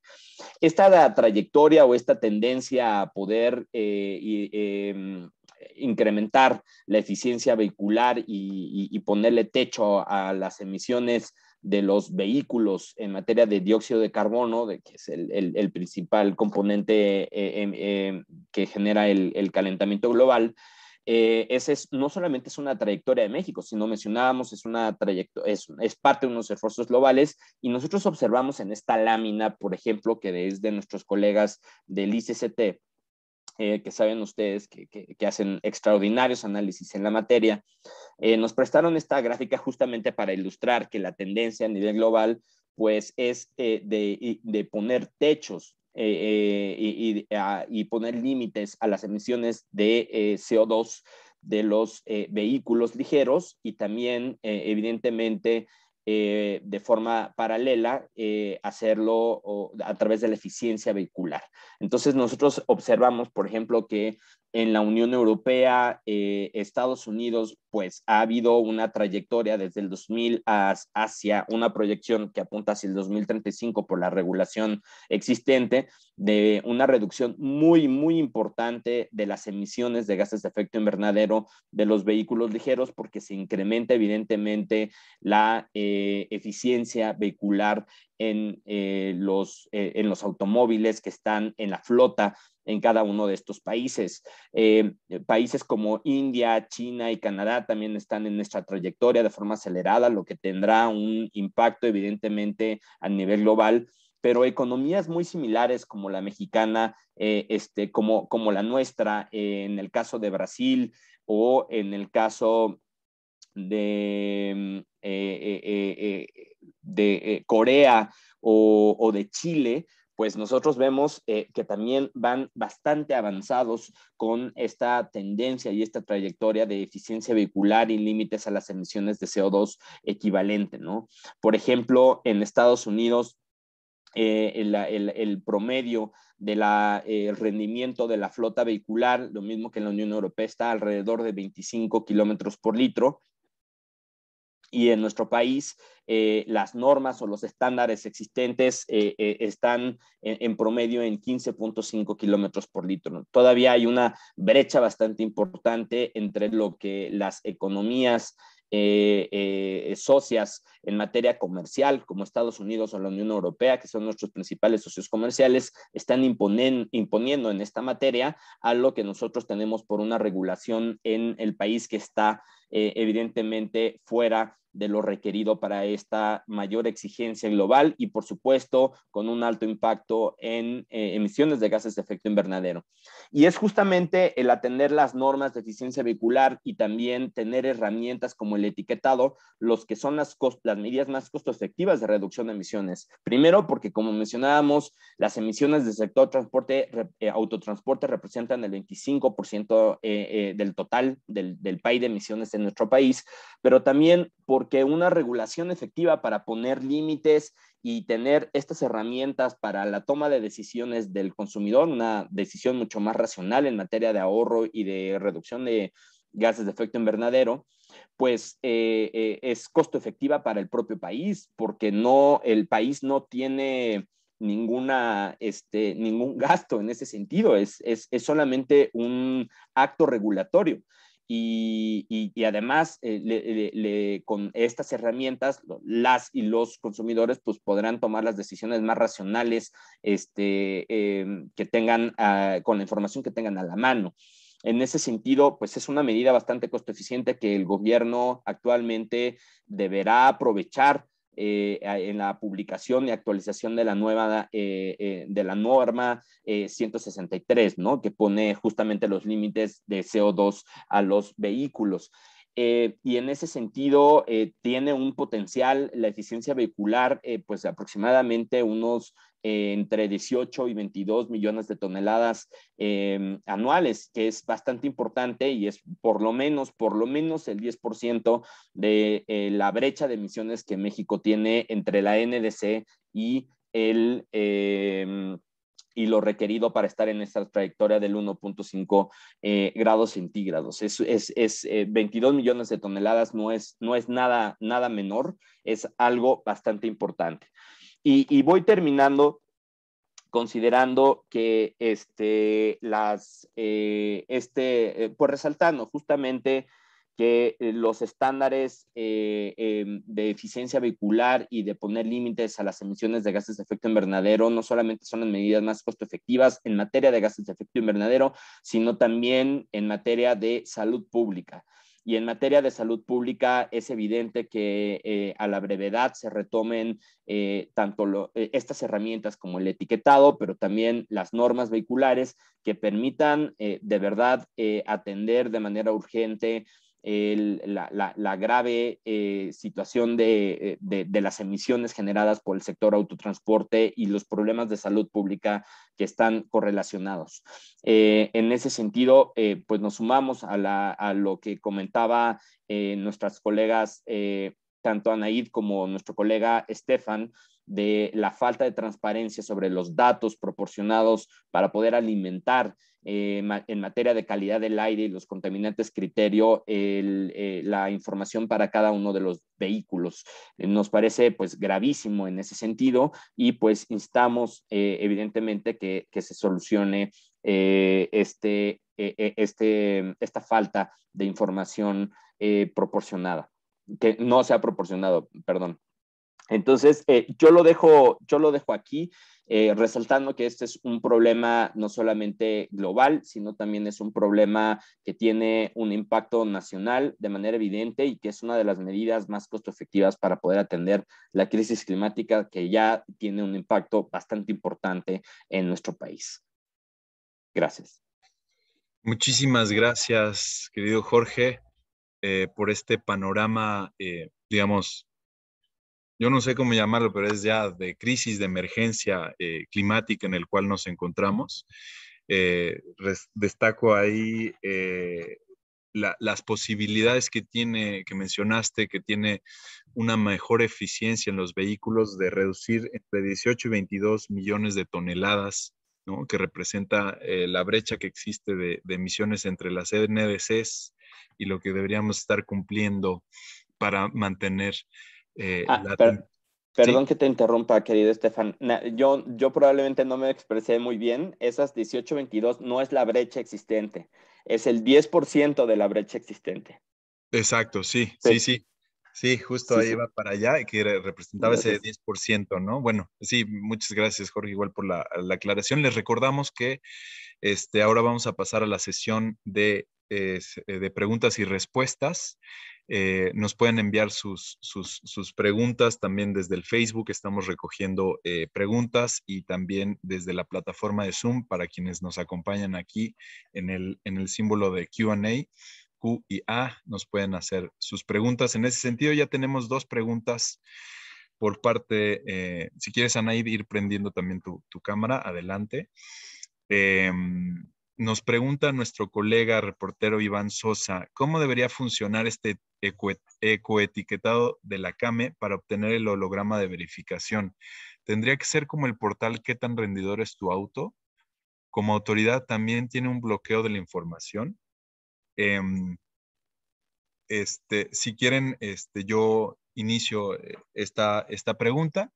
Esta trayectoria o esta tendencia a poder em, incrementar la eficiencia vehicular y ponerle techo a las emisiones de los vehículos en materia de dióxido de carbono, de, que es el, principal componente eh, em, eh, que genera el, calentamiento global, eh, ese no solamente es una trayectoria de México, sino mencionábamos, es, una es, es, parte de unos esfuerzos globales y nosotros observamos en esta lámina, por ejemplo, que es de nuestros colegas del ICCT, eh, que saben ustedes que, hacen extraordinarios análisis en la materia, eh, nos prestaron esta gráfica justamente para ilustrar que la tendencia a nivel global pues es eh, de, poner techos y, y, poner límites a las emisiones de CO2 de los vehículos ligeros y también evidentemente eh, de forma paralela eh, hacerlo a través de la eficiencia vehicular. Entonces nosotros observamos, por ejemplo, que en la Unión Europea, eh, Estados Unidos, pues ha habido una trayectoria desde el 2000 hacia una proyección que apunta hacia el 2035 por la regulación existente de una reducción muy, muy importante de las emisiones de gases de efecto invernadero de los vehículos ligeros porque se incrementa evidentemente la eh, eficiencia vehicular en, eh, los, eh, en los automóviles que están en la flota en cada uno de estos países. Eh, países como India, China y Canadá también están en nuestra trayectoria de forma acelerada, lo que tendrá un impacto evidentemente a nivel global pero economías muy similares como la mexicana, este, como, como la nuestra, en el caso de Brasil o en el caso de mm, de eh, Corea o, de Chile, pues nosotros vemos eh, que también van bastante avanzados con esta tendencia y esta trayectoria de eficiencia vehicular y límites a las emisiones de CO2 equivalente, ¿no? Por ejemplo, en Estados Unidos, eh, el, promedio del rendimiento de la flota vehicular, lo mismo que en la Unión Europea, está alrededor de 25 kilómetros por litro y en nuestro país eh, las normas o los estándares existentes eh, eh, están en, promedio en 15.5 kilómetros por litro. Todavía hay una brecha bastante importante entre lo que las economías socias en materia comercial, como Estados Unidos o la Unión Europea, que son nuestros principales socios comerciales, están imponiendo en esta materia a lo que nosotros tenemos por una regulación en el país que está eh, evidentemente fuera de lo requerido para esta mayor exigencia global y, por supuesto, con un alto impacto en eh, emisiones de gases de efecto invernadero. Y es justamente el atender las normas de eficiencia vehicular y también tener herramientas como el etiquetado los que son las, las medidas más costo efectivas de reducción de emisiones. Primero, porque como mencionábamos, las emisiones del sector transporte, eh, autotransporte representan el 25% eh, del total del, del país de emisiones en nuestro país, pero también porque una regulación efectiva para poner límites y tener estas herramientas para la toma de decisiones del consumidor, una decisión mucho más racional en materia de ahorro y de reducción de gases de efecto invernadero, pues eh, eh, es costo efectiva para el propio país, porque no, el país no tiene ninguna, este, ningún gasto en ese sentido, es, es, es solamente un acto regulatorio. Y, además, eh, con estas herramientas, las y los consumidores pues, podrán tomar las decisiones más racionales este, em, que tengan ah, con la información que tengan a la mano. En ese sentido, pues es una medida bastante costo eficiente que el gobierno actualmente deberá aprovechar eh, en la publicación y actualización de la nueva eh, eh, de la norma 163, ¿no? Que pone justamente los límites de CO2 a los vehículos. y en ese sentido, tiene un potencial la eficiencia vehicular, pues aproximadamente unos eh, entre 18 y 22 millones de toneladas em, anuales, que es bastante importante y es por lo menos, por lo menos el 10% de eh, la brecha de emisiones que México tiene entre la NDC y el... Em, y lo requerido para estar en esta trayectoria del 1.5 eh, grados centígrados. Es, es, 22 millones de toneladas, no es, no es nada, nada menor, es algo bastante importante. Y, voy terminando considerando que este, las, eh, este, eh, pues resaltando justamente que eh, los estándares em, de eficiencia vehicular y de poner límites a las emisiones de gases de efecto invernadero no solamente son las medidas más costo efectivas en materia de gases de efecto invernadero, sino también en materia de salud pública y en materia de salud pública es evidente que eh, a la brevedad se retomen eh, tanto eh, estas herramientas como el etiquetado, pero también las normas vehiculares que permitan de verdad atender de manera urgente la, grave eh, situación eh, de, las emisiones generadas por el sector autotransporte y los problemas de salud pública que están correlacionados. Eh, en ese sentido, pues nos sumamos a, a lo que comentaba nuestras colegas, tanto Anaid como nuestro colega Estefan, de la falta de transparencia sobre los datos proporcionados para poder alimentar eh, en materia de calidad del aire y los contaminantes criterio eh, la información para cada uno de los vehículos. Eh, nos parece pues gravísimo en ese sentido y pues instamos evidentemente que, que, se solucione este, este, esta falta de información proporcionada, que no se ha proporcionado, perdón. Entonces, eh, yo, lo dejo, yo lo dejo aquí, eh, resaltando que este es un problema no solamente global, sino también es un problema que tiene un impacto nacional de manera evidente y que es una de las medidas más costo efectivas para poder atender la crisis climática que ya tiene un impacto bastante importante en nuestro país. Gracias. Muchísimas gracias, querido Jorge, eh, por este panorama, digamos, yo no sé cómo llamarlo, pero es ya de crisis de emergencia eh, climática en el cual nos encontramos. Eh, destaco ahí eh, las posibilidades que tiene, que mencionaste, que tiene una mejor eficiencia en los vehículos de reducir entre 18 y 22 millones de toneladas, que representa la brecha que existe de, de emisiones entre las e NDCs y lo que deberíamos estar cumpliendo para mantener eh, ah, perdón que te interrumpa, querido Estefan. yo, yo probablemente no me expresé muy bien. Esas 18-22 no es la brecha existente, es el 10% de la brecha existente. Exacto, sí, sí, sí. sí. justo ahí va para allá, que representaba ese 10%, ¿no? Bueno, sí, muchas gracias, Jorge, igual por la, aclaración. Les recordamos que este, ahora vamos a pasar a la sesión de, eh, de preguntas y respuestas. Eh, nos pueden enviar sus, preguntas también desde el Facebook. Estamos recogiendo eh, preguntas y también desde la plataforma de Zoom para quienes nos acompañan aquí en el, en el símbolo de QA. Q y A nos pueden hacer sus preguntas. En ese sentido, ya tenemos dos preguntas por parte, eh, si quieres, Anaid, ir prendiendo también tu, cámara, adelante. Em, nos pregunta nuestro colega reportero Iván Sosa, ¿cómo debería funcionar este ecoetiquetado de la CAME para obtener el holograma de verificación? ¿Tendría que ser como el portal qué tan rendidor es tu auto? Como autoridad también tiene un bloqueo de la información. Em, este, si quieren, este, yo inicio eh, esta, esta pregunta,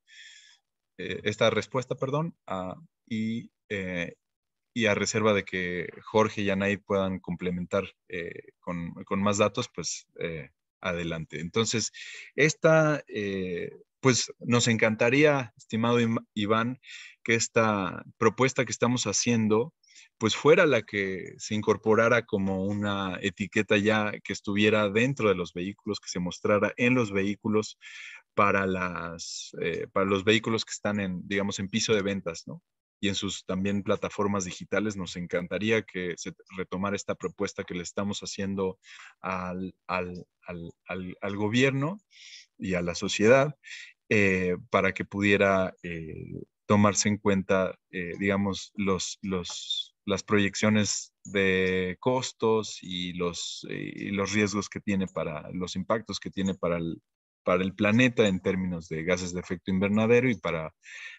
eh, esta respuesta, perdón, ah, y, eh, y a reserva de que Jorge y Anaí puedan complementar eh, con, más datos, pues eh, adelante. Entonces, esta, eh, pues nos encantaría, estimado Iván, que esta propuesta que estamos haciendo, pues fuera la que se incorporara como una etiqueta ya que estuviera dentro de los vehículos, que se mostrara en los vehículos para, las, para los vehículos que están en, digamos, en piso de ventas, ¿no? y en sus también plataformas digitales. Nos encantaría que se retomara esta propuesta que le estamos haciendo al, gobierno y a la sociedad eh, para que pudiera eh, tomarse en cuenta, eh, digamos, los, las proyecciones de costos y los, los riesgos que tiene para los impactos que tiene para para el planeta en términos de gases de efecto invernadero y para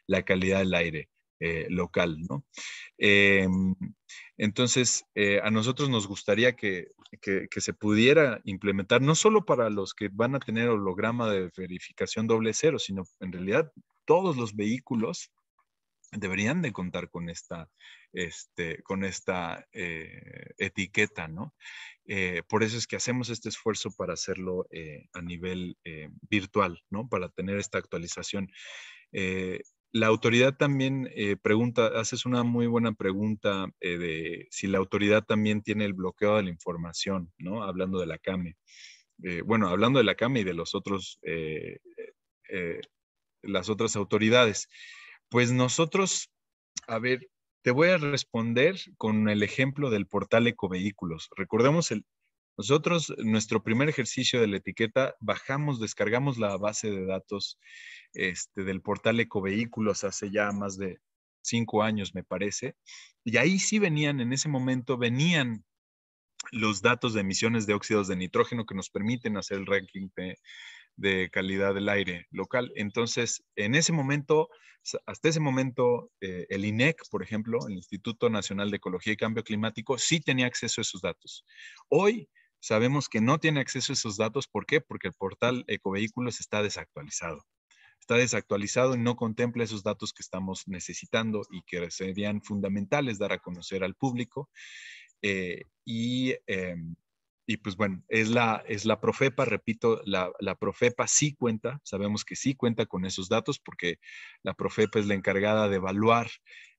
la calidad del aire. Eh, local, ¿no? Em, entonces, eh, a nosotros nos gustaría que, se pudiera implementar, no solo para los que van a tener holograma de verificación doble cero, sino en realidad todos los vehículos deberían de contar con esta, este, con esta eh, etiqueta, ¿no? por eso es que hacemos este esfuerzo para hacerlo a nivel virtual, ¿no? Para tener esta actualización la autoridad también eh, pregunta, haces una muy buena pregunta eh, de si la autoridad también tiene el bloqueo de la información, ¿no? Hablando de la CAME. Eh, bueno, hablando de la CAME y de los otros, las otras autoridades. Pues nosotros, a ver, te voy a responder con el ejemplo del portal Ecovehículos. Recordemos el, nosotros, eh, nuestro primer ejercicio de la etiqueta, bajamos, descargamos la base de datos este, del portal Ecovehículos hace ya más de cinco años, me parece. Y ahí sí venían, en ese momento venían los datos de emisiones de óxidos de nitrógeno que nos permiten hacer el ranking de, calidad del aire local. Entonces, en ese momento, hasta ese momento, eh, el INEC, por ejemplo, el Instituto Nacional de Ecología y Cambio Climático, sí tenía acceso a esos datos. Hoy, sabemos que no tiene acceso a esos datos. ¿Por qué? Porque el portal Ecovehículos está desactualizado. Está desactualizado y no contempla esos datos que estamos necesitando y que serían fundamentales dar a conocer al público. Eh, em, y, pues bueno, es la, es la Profepa, repito, la, Profepa sí cuenta, sabemos que sí cuenta con esos datos porque la Profepa es la encargada de evaluar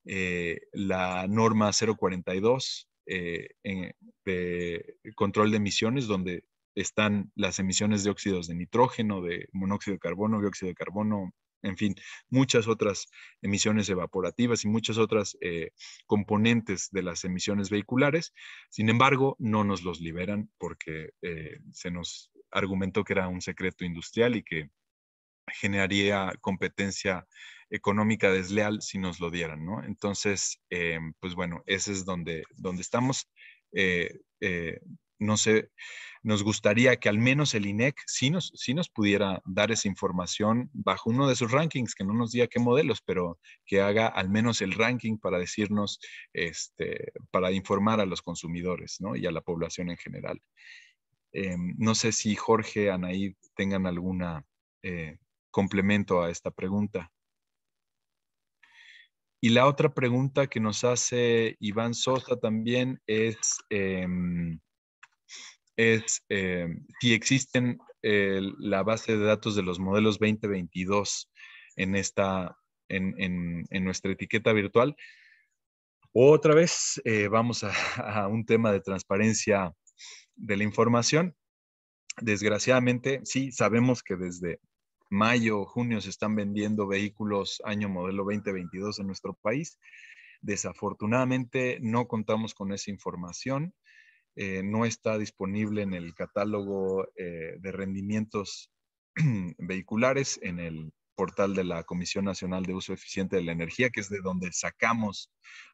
eh, la norma 042 eh, en, de control de emisiones, donde están las emisiones de óxidos de nitrógeno, de monóxido de carbono, dióxido de carbono, en fin, muchas otras emisiones evaporativas y muchas otras eh, componentes de las emisiones vehiculares. Sin embargo, no nos los liberan porque eh, se nos argumentó que era un secreto industrial y que generaría competencia económica desleal si nos lo dieran, ¿no? Entonces, eh, pues bueno, ese es donde, donde estamos. Eh, eh, no sé, nos gustaría que al menos el INEC sí nos, sí nos pudiera dar esa información bajo uno de sus rankings, que no nos diga qué modelos, pero que haga al menos el ranking para decirnos, este, para informar a los consumidores ¿no? y a la población en general. Em, no sé si Jorge, Anaí, tengan alguna complemento a esta pregunta. Y la otra pregunta que nos hace Iván Sosa también es, em, es em, si existen eh, la base de datos de los modelos 2022 en, esta, en, nuestra etiqueta virtual. Otra vez eh, vamos a, a un tema de transparencia de la información desgraciadamente, sí, sabemos que desde mayo, junio se están vendiendo vehículos año modelo 2022 en nuestro país. Desafortunadamente no contamos con esa información. Eh, no está disponible en el catálogo eh, de rendimientos vehiculares en el portal de la Comisión Nacional de Uso Eficiente de la Energía, que es de donde sacamos,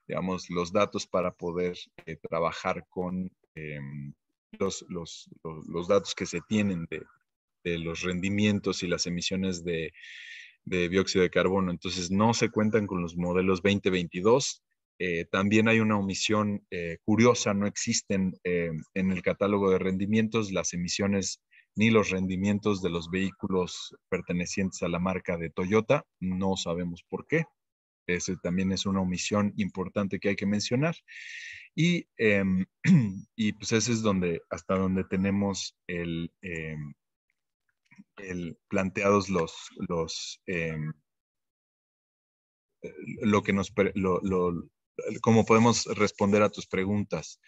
digamos, los datos para poder eh, trabajar con em, los, datos que se tienen de, de los rendimientos y las emisiones de, de, dióxido de carbono. Entonces, no se cuentan con los modelos 2022. Eh, también hay una omisión eh, curiosa, no existen eh, en el catálogo de rendimientos las emisiones ni los rendimientos de los vehículos pertenecientes a la marca de Toyota. No sabemos por qué. Ese también es una omisión importante que hay que mencionar. Y, em, y pues ese es donde, hasta donde tenemos el, em, planteados los, los em, lo que nos, lo, cómo podemos responder a tus preguntas.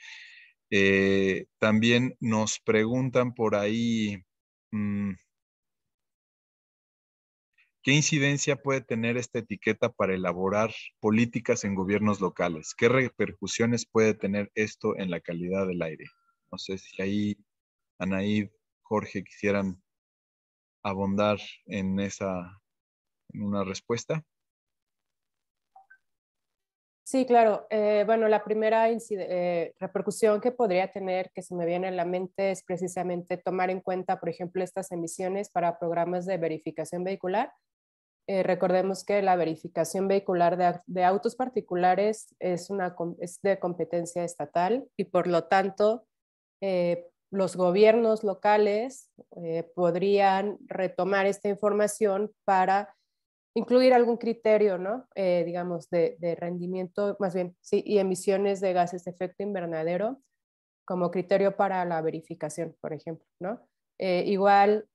Eh, también nos preguntan por ahí, mm, ¿qué incidencia puede tener esta etiqueta para elaborar políticas en gobiernos locales? ¿Qué repercusiones puede tener esto en la calidad del aire? No sé si ahí, Anaí, Jorge, quisieran abondar en esa en una respuesta? Sí, claro. Eh, bueno, la primera eh, repercusión que podría tener, que se me viene a la mente, es precisamente tomar en cuenta, por ejemplo, estas emisiones para programas de verificación vehicular. Eh, recordemos que la verificación vehicular de, de autos particulares es, una, es de competencia estatal y por lo tanto los gobiernos locales eh, podrían retomar esta información para incluir algún criterio, ¿no? Eh, digamos, de, rendimiento, más bien, sí, y emisiones de gases de efecto invernadero como criterio para la verificación, por ejemplo, ¿no? Eh, igual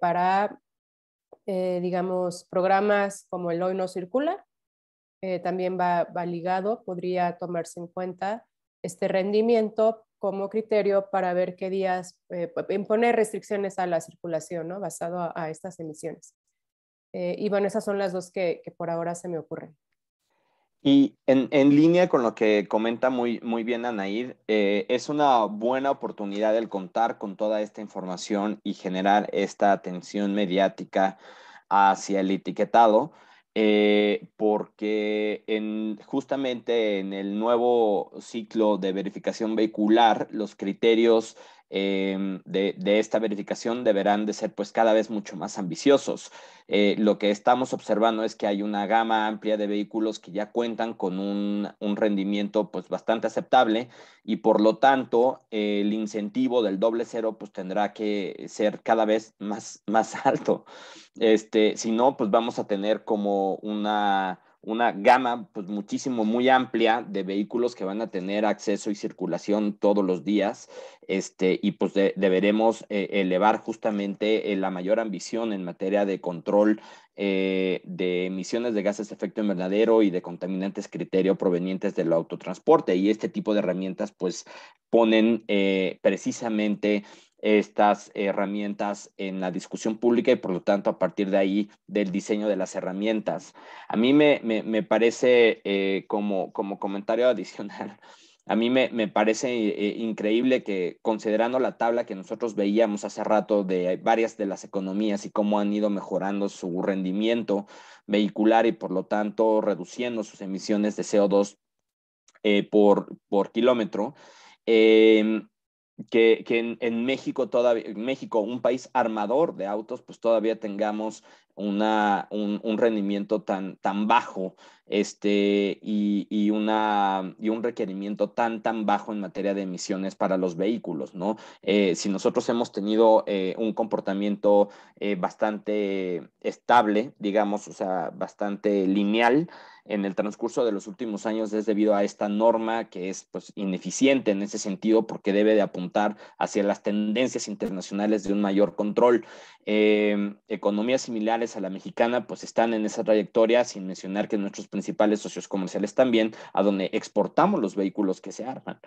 para, digamos, programas como el Hoy No Circula, también va, va ligado, podría tomarse en cuenta este rendimiento como criterio para ver qué días eh, pues, imponer restricciones a la circulación, ¿no? Basado a, estas emisiones. Eh, y bueno, esas son las dos que, por ahora se me ocurren. Y en, línea con lo que comenta muy, muy bien Anaid, eh, es una buena oportunidad el contar con toda esta información y generar esta atención mediática hacia el etiquetado. Eh, porque en, justamente en el nuevo ciclo de verificación vehicular, los criterios Em, de, esta verificación deberán de ser pues cada vez mucho más ambiciosos. Eh, lo que estamos observando es que hay una gama amplia de vehículos que ya cuentan con un, rendimiento pues bastante aceptable y por lo tanto el incentivo del doble cero pues tendrá que ser cada vez más, más alto. Este, si no, pues vamos a tener como una una gama pues muchísimo muy amplia de vehículos que van a tener acceso y circulación todos los días este y pues deberemos eh, elevar justamente eh, la mayor ambición en materia de control eh, de emisiones de gases de efecto invernadero y de contaminantes criterio provenientes del autotransporte y este tipo de herramientas pues ponen precisamente estas herramientas en la discusión pública y por lo tanto a partir de ahí del diseño de las herramientas. A mí me, parece eh, como, como comentario adicional. A mí me, parece eh, increíble que considerando la tabla que nosotros veíamos hace rato de varias de las economías y cómo han ido mejorando su rendimiento vehicular y por lo tanto reduciendo sus emisiones de CO2 eh, por, por kilómetro, eh, que, en, México todavía, México, un país armador de autos, pues todavía tengamos una, un, rendimiento tan, tan bajo este, y, y, una, y un requerimiento tan, tan bajo en materia de emisiones para los vehículos, ¿no? Eh, si nosotros hemos tenido eh, un comportamiento eh, bastante estable, digamos, o sea, bastante lineal, en el transcurso de los últimos años es debido a esta norma que es pues, ineficiente en ese sentido porque debe de apuntar hacia las tendencias internacionales de un mayor control. Em, economías similares a la mexicana pues están en esa trayectoria sin mencionar que nuestros principales socios comerciales también a donde exportamos los vehículos que se arman.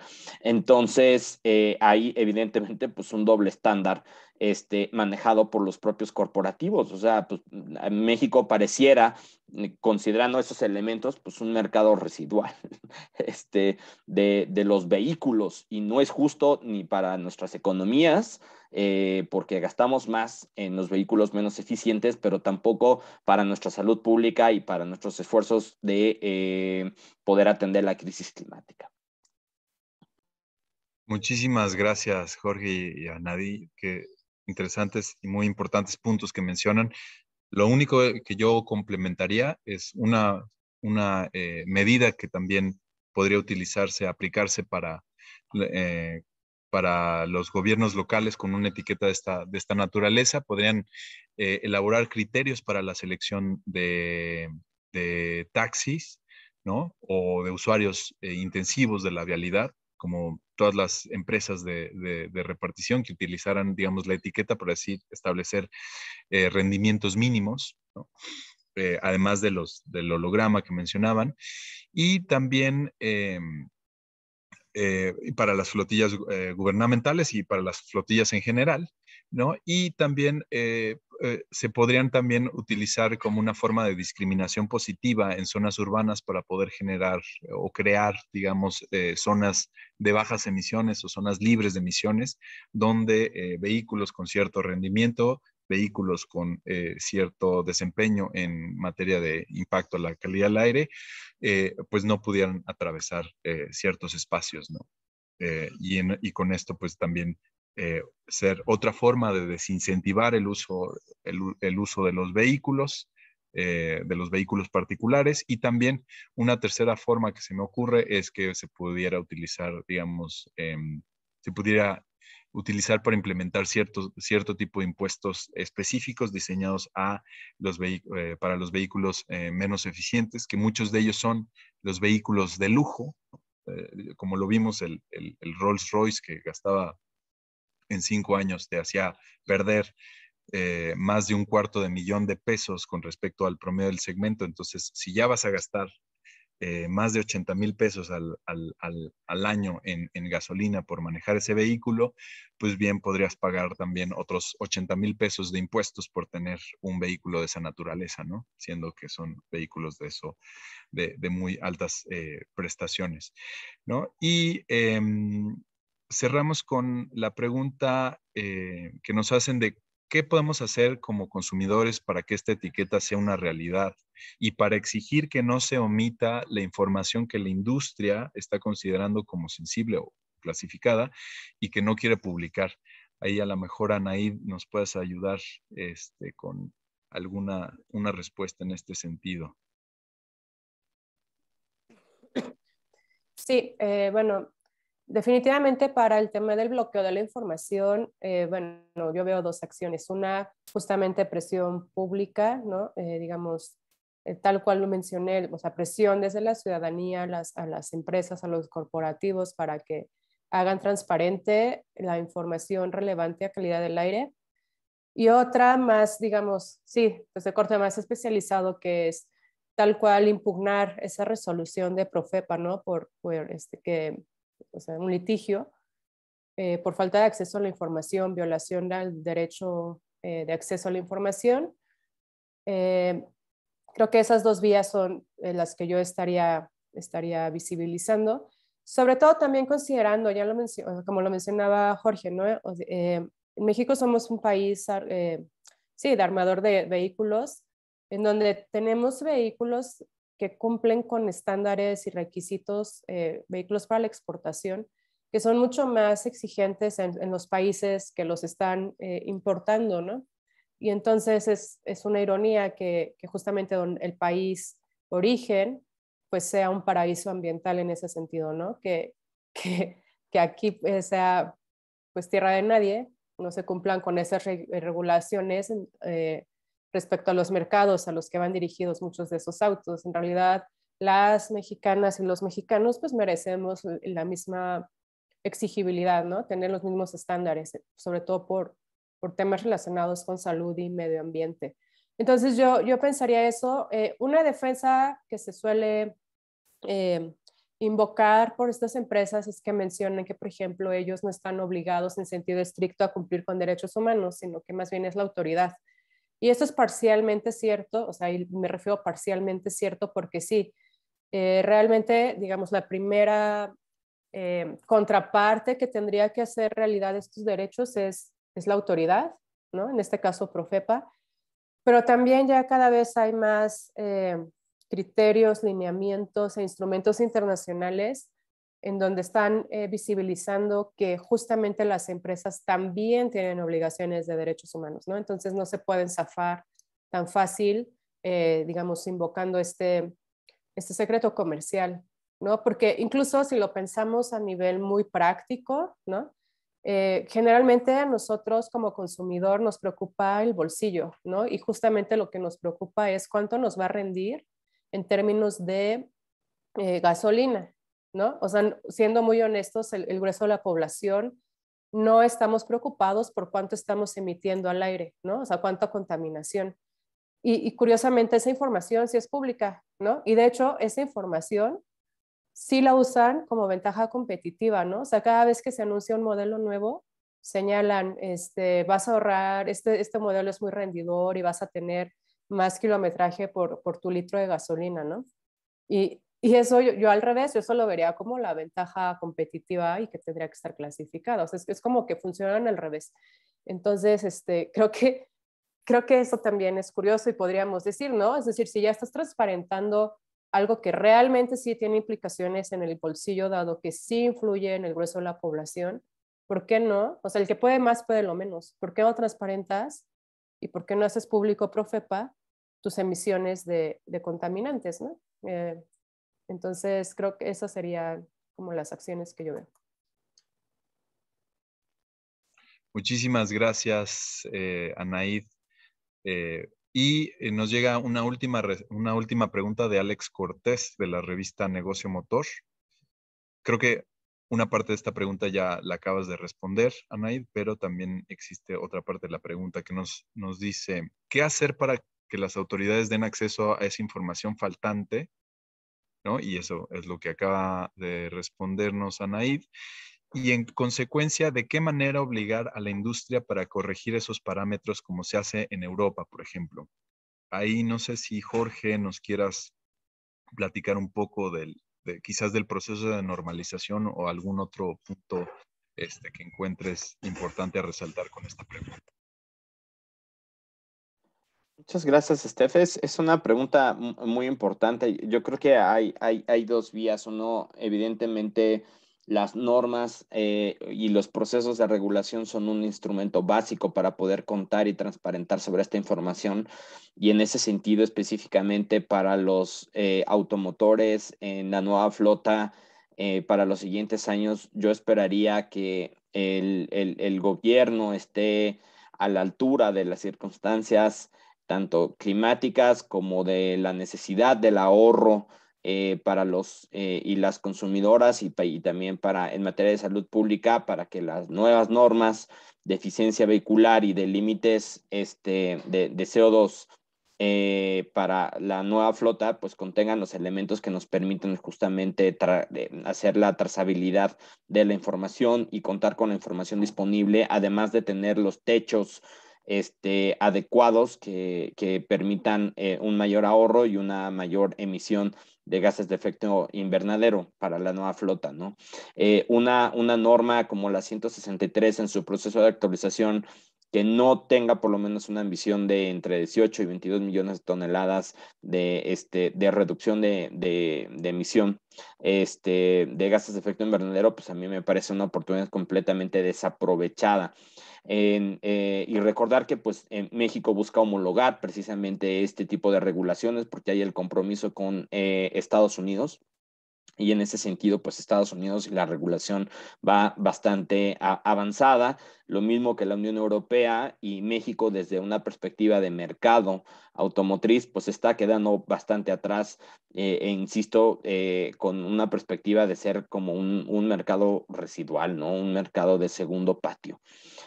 Entonces hay eh, evidentemente pues un doble estándar este, manejado por los propios corporativos. O sea, pues, México pareciera, eh, considerando esos elementos, pues un mercado residual este, de, los vehículos y no es justo ni para nuestras economías. Eh, porque gastamos más en los vehículos menos eficientes, pero tampoco para nuestra salud pública y para nuestros esfuerzos de eh, poder atender la crisis climática. Muchísimas gracias, Jorge y a Nadie, que interesantes y muy importantes puntos que mencionan. Lo único eh, que yo complementaría es una, una eh, medida que también podría utilizarse, aplicarse para, eh, para los gobiernos locales con una etiqueta de esta, naturaleza. Podrían elaborar criterios para la selección de, taxis o de usuarios intensivos de la vialidad como todas las empresas de, repartición que utilizaran, digamos, la etiqueta para así establecer eh, rendimientos mínimos, eh, además de del holograma que mencionaban, y también eh, para las flotillas gubernamentales y para las flotillas en general, ¿no? Y también eh, eh, se podrían también utilizar como una forma de discriminación positiva en zonas urbanas para poder generar eh, o crear, digamos, zonas de bajas emisiones o zonas libres de emisiones, donde vehículos con cierto rendimiento, vehículos con cierto desempeño en materia de impacto a la calidad del aire, pues no pudieran atravesar ciertos espacios, ¿no? Y, y, con esto, pues también eh, ser otra forma de desincentivar el uso, el, uso de los vehículos, eh, de los vehículos particulares. Y también una tercera forma que se me ocurre es que se pudiera utilizar, digamos, em, se pudiera utilizar para implementar ciertos, cierto tipo de impuestos específicos diseñados a los vehículos eh, para los vehículos menos eficientes, que muchos de ellos son los vehículos de lujo, como lo vimos el, el Rolls Royce que gastaba en cinco años te hacía perder eh, más de un cuarto de millón de pesos con respecto al promedio del segmento. Entonces, si ya vas a gastar eh, más de 80 mil pesos al, año en, gasolina por manejar ese vehículo, pues bien podrías pagar también otros 80 mil pesos de impuestos por tener un vehículo de esa naturaleza, ¿no? Siendo que son vehículos de eso, de, muy altas eh, prestaciones, ¿no? Y em, cerramos con la pregunta eh, que nos hacen de qué podemos hacer como consumidores para que esta etiqueta sea una realidad y para exigir que no se omita la información que la industria está considerando como sensible o clasificada y que no quiere publicar. Ahí a lo mejor Anaí nos puedes ayudar este, con alguna una respuesta en este sentido. Sí, eh, bueno, Definitivamente para el tema del bloqueo de la información, eh, bueno, yo veo dos acciones. Una, justamente presión pública, ¿no? Eh, digamos, eh, tal cual lo mencioné, o sea, presión desde la ciudadanía a las, a las empresas, a los corporativos para que hagan transparente la información relevante a calidad del aire. Y otra más, digamos, sí, pues de corte más especializado que es tal cual impugnar esa resolución de Profepa, ¿no? Por, por este, que o sea, un litigio eh, por falta de acceso a la información, violación del derecho eh, de acceso a la información. Eh, creo que esas dos vías son las que yo estaría, estaría visibilizando. Sobre todo también considerando, ya lo como lo mencionaba Jorge, ¿no? en México somos un país sí, de armador de vehículos, en donde tenemos vehículos que cumplen con estándares y requisitos, eh, vehículos para la exportación, que son mucho más exigentes en, los países que los están eh, importando, ¿no? Y entonces es, una ironía que, justamente el país origen pues sea un paraíso ambiental en ese sentido, ¿no? Que, que, aquí eh, sea pues tierra de nadie, no se cumplan con esas regulaciones respecto a los mercados a los que van dirigidos muchos de esos autos. En realidad, las mexicanas y los mexicanos pues merecemos la misma exigibilidad, ¿no? Tener los mismos estándares, sobre todo por, temas relacionados con salud y medio ambiente. Entonces yo, pensaría eso. Eh, una defensa que se suele eh, invocar por estas empresas es que mencionan que, por ejemplo, ellos no están obligados en sentido estricto a cumplir con derechos humanos, sino que más bien es la autoridad y esto es parcialmente cierto, o sea, me refiero parcialmente cierto porque sí, eh, realmente, digamos, la primera eh, contraparte que tendría que hacer realidad estos derechos es, la autoridad, ¿no? En este caso, Profepa, pero también ya cada vez hay más eh, criterios, lineamientos e instrumentos internacionales en donde están eh, visibilizando que justamente las empresas también tienen obligaciones de derechos humanos, ¿no? Entonces no se pueden zafar tan fácil, eh, digamos, invocando este, este secreto comercial, ¿no? Porque incluso si lo pensamos a nivel muy práctico, ¿no? Eh, generalmente a nosotros como consumidor nos preocupa el bolsillo, ¿no? Y justamente lo que nos preocupa es cuánto nos va a rendir en términos de eh, gasolina, ¿no? O sea, siendo muy honestos, el, grueso de la población no estamos preocupados por cuánto estamos emitiendo al aire, ¿no? O sea, cuánta contaminación. Y, curiosamente esa información sí es pública, ¿no? Y de hecho esa información sí la usan como ventaja competitiva, ¿no? O sea, cada vez que se anuncia un modelo nuevo, señalan, este, vas a ahorrar, este, este modelo es muy rendidor y vas a tener más kilometraje por, por tu litro de gasolina, ¿no? Y, y eso yo, yo, al revés, yo eso lo vería como la ventaja competitiva y que tendría que estar clasificada. O sea, es, es, como que funcionan al revés. Entonces, este, creo, que, creo que eso también es curioso y podríamos decir, ¿no? Es decir, si ya estás transparentando algo que realmente sí tiene implicaciones en el bolsillo, dado que sí influye en el grueso de la población, ¿por qué no? O sea, el que puede más puede lo menos. ¿Por qué no transparentas y por qué no haces público Profepa tus emisiones de, de contaminantes, ¿no? Eh, entonces, creo que esas serían como las acciones que yo veo. Muchísimas gracias, eh, Anaid. Eh, y eh, nos llega una última, pregunta de Alex Cortés de la revista Negocio Motor. Creo que una parte de esta pregunta ya la acabas de responder, Anaid, pero también existe otra parte de la pregunta que nos, nos dice, ¿qué hacer para que las autoridades den acceso a esa información faltante y eso es lo que acaba de respondernos Anaid. Y en consecuencia, ¿de qué manera obligar a la industria para corregir esos parámetros como se hace en Europa, por ejemplo? Ahí no sé si Jorge nos quieras platicar un poco del, de, quizás del proceso de normalización o algún otro punto este, que encuentres importante a resaltar con esta pregunta. Muchas gracias, Estefes. Es, una pregunta muy importante. Yo creo que hay, dos vías. Uno, evidentemente, las normas eh, y los procesos de regulación son un instrumento básico para poder contar y transparentar sobre esta información. Y en ese sentido, específicamente para los eh, automotores en la nueva flota, eh, para los siguientes años, yo esperaría que el gobierno esté a la altura de las circunstancias tanto climáticas como de la necesidad del ahorro eh, para los eh, y las consumidoras y, también para en materia de salud pública para que las nuevas normas de eficiencia vehicular y de límites este, de, CO2 eh, para la nueva flota pues contengan los elementos que nos permiten justamente hacer la trazabilidad de la información y contar con la información disponible además de tener los techos este, adecuados que, permitan eh, un mayor ahorro y una mayor emisión de gases de efecto invernadero para la nueva flota, ¿no? Eh, una, una norma como la 163 en su proceso de actualización que no tenga por lo menos una ambición de entre 18 y 22 millones de toneladas de, este, de reducción de, emisión este, de gases de efecto invernadero, pues a mí me parece una oportunidad completamente desaprovechada. Eh, y recordar que pues en México busca homologar precisamente este tipo de regulaciones porque hay el compromiso con eh, Estados Unidos y en ese sentido, pues Estados Unidos y la regulación va bastante avanzada, lo mismo que la Unión Europea y México desde una perspectiva de mercado automotriz, pues está quedando bastante atrás, eh, e insisto, eh, con una perspectiva de ser como un, un, mercado residual, ¿no? Un mercado de segundo patio.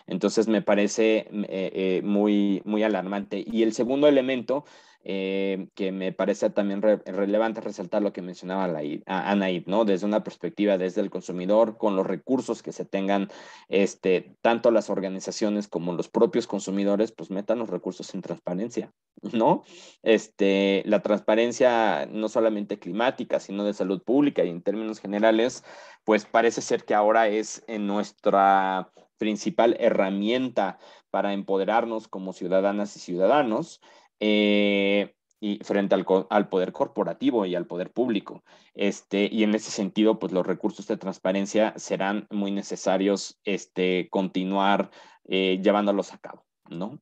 Entonces, me parece eh, muy, muy alarmante. Y el segundo elemento eh, que me parece también relevante resaltar lo que mencionaba Anaid, ¿no? Desde una perspectiva desde el consumidor, con los recursos que se tengan, este, tanto las organizaciones como los propios consumidores, pues metan los recursos en transparencia, ¿no? Este, la transparencia no solamente climática, sino de salud pública y en términos generales, pues parece ser que ahora es en eh, nuestra principal herramienta para empoderarnos como ciudadanas y ciudadanos. Eh, y frente al, poder corporativo y al poder público. Este, y en ese sentido, pues los recursos de transparencia serán muy necesarios este, continuar eh, llevándolos a cabo, ¿no?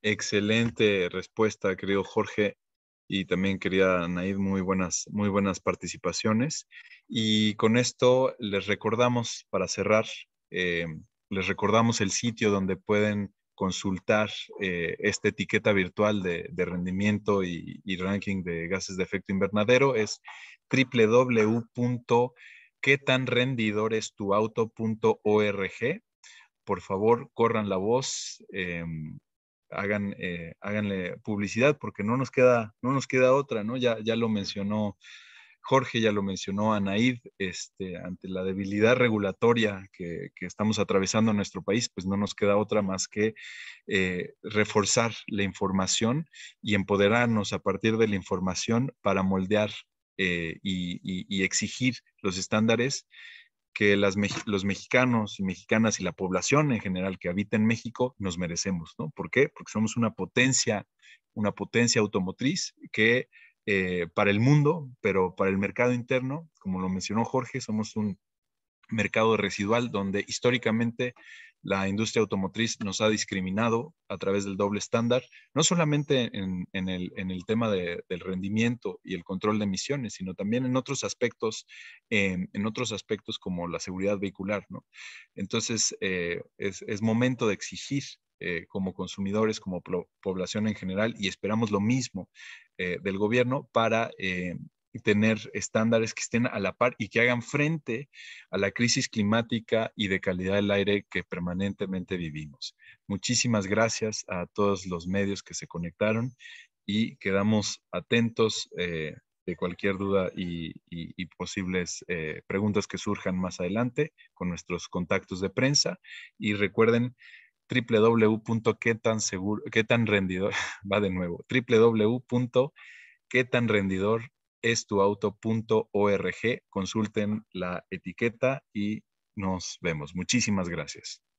Excelente respuesta, querido Jorge. Y también quería Naid muy buenas, muy buenas participaciones. Y con esto les recordamos, para cerrar, eh, les recordamos el sitio donde pueden consultar eh, esta etiqueta virtual de, rendimiento y, ranking de gases de efecto invernadero es www.quetanrendidorestuauto.org. Por favor, corran la voz, em, hagan, eh, háganle publicidad porque no nos queda, no nos queda otra, ¿no? Ya, ya lo mencionó Jorge ya lo mencionó, Anaid, este, ante la debilidad regulatoria que, estamos atravesando en nuestro país, pues no nos queda otra más que eh, reforzar la información y empoderarnos a partir de la información para moldear eh, y, exigir los estándares que los mexicanos y mexicanas y la población en general que habita en México nos merecemos, ¿no? ¿Por qué? Porque somos una potencia, una potencia automotriz que eh, para el mundo, pero para el mercado interno, como lo mencionó Jorge, somos un mercado residual donde históricamente la industria automotriz nos ha discriminado a través del doble estándar, no solamente en, el, tema del rendimiento y el control de emisiones, sino también en otros aspectos, en otros aspectos como la seguridad vehicular. ¿no? Entonces, eh, es, es, momento de exigir eh, como consumidores, como población en general, y esperamos lo mismo eh, del gobierno para eh, tener estándares que estén a la par y que hagan frente a la crisis climática y de calidad del aire que permanentemente vivimos. Muchísimas gracias a todos los medios que se conectaron y quedamos atentos de cualquier duda y, posibles preguntas que surjan más adelante con nuestros contactos de prensa. Y recuerden www.quetanrendidor, va de nuevo, www.quetanrendidorestuauto.org. Consulten la etiqueta y nos vemos. Muchísimas gracias.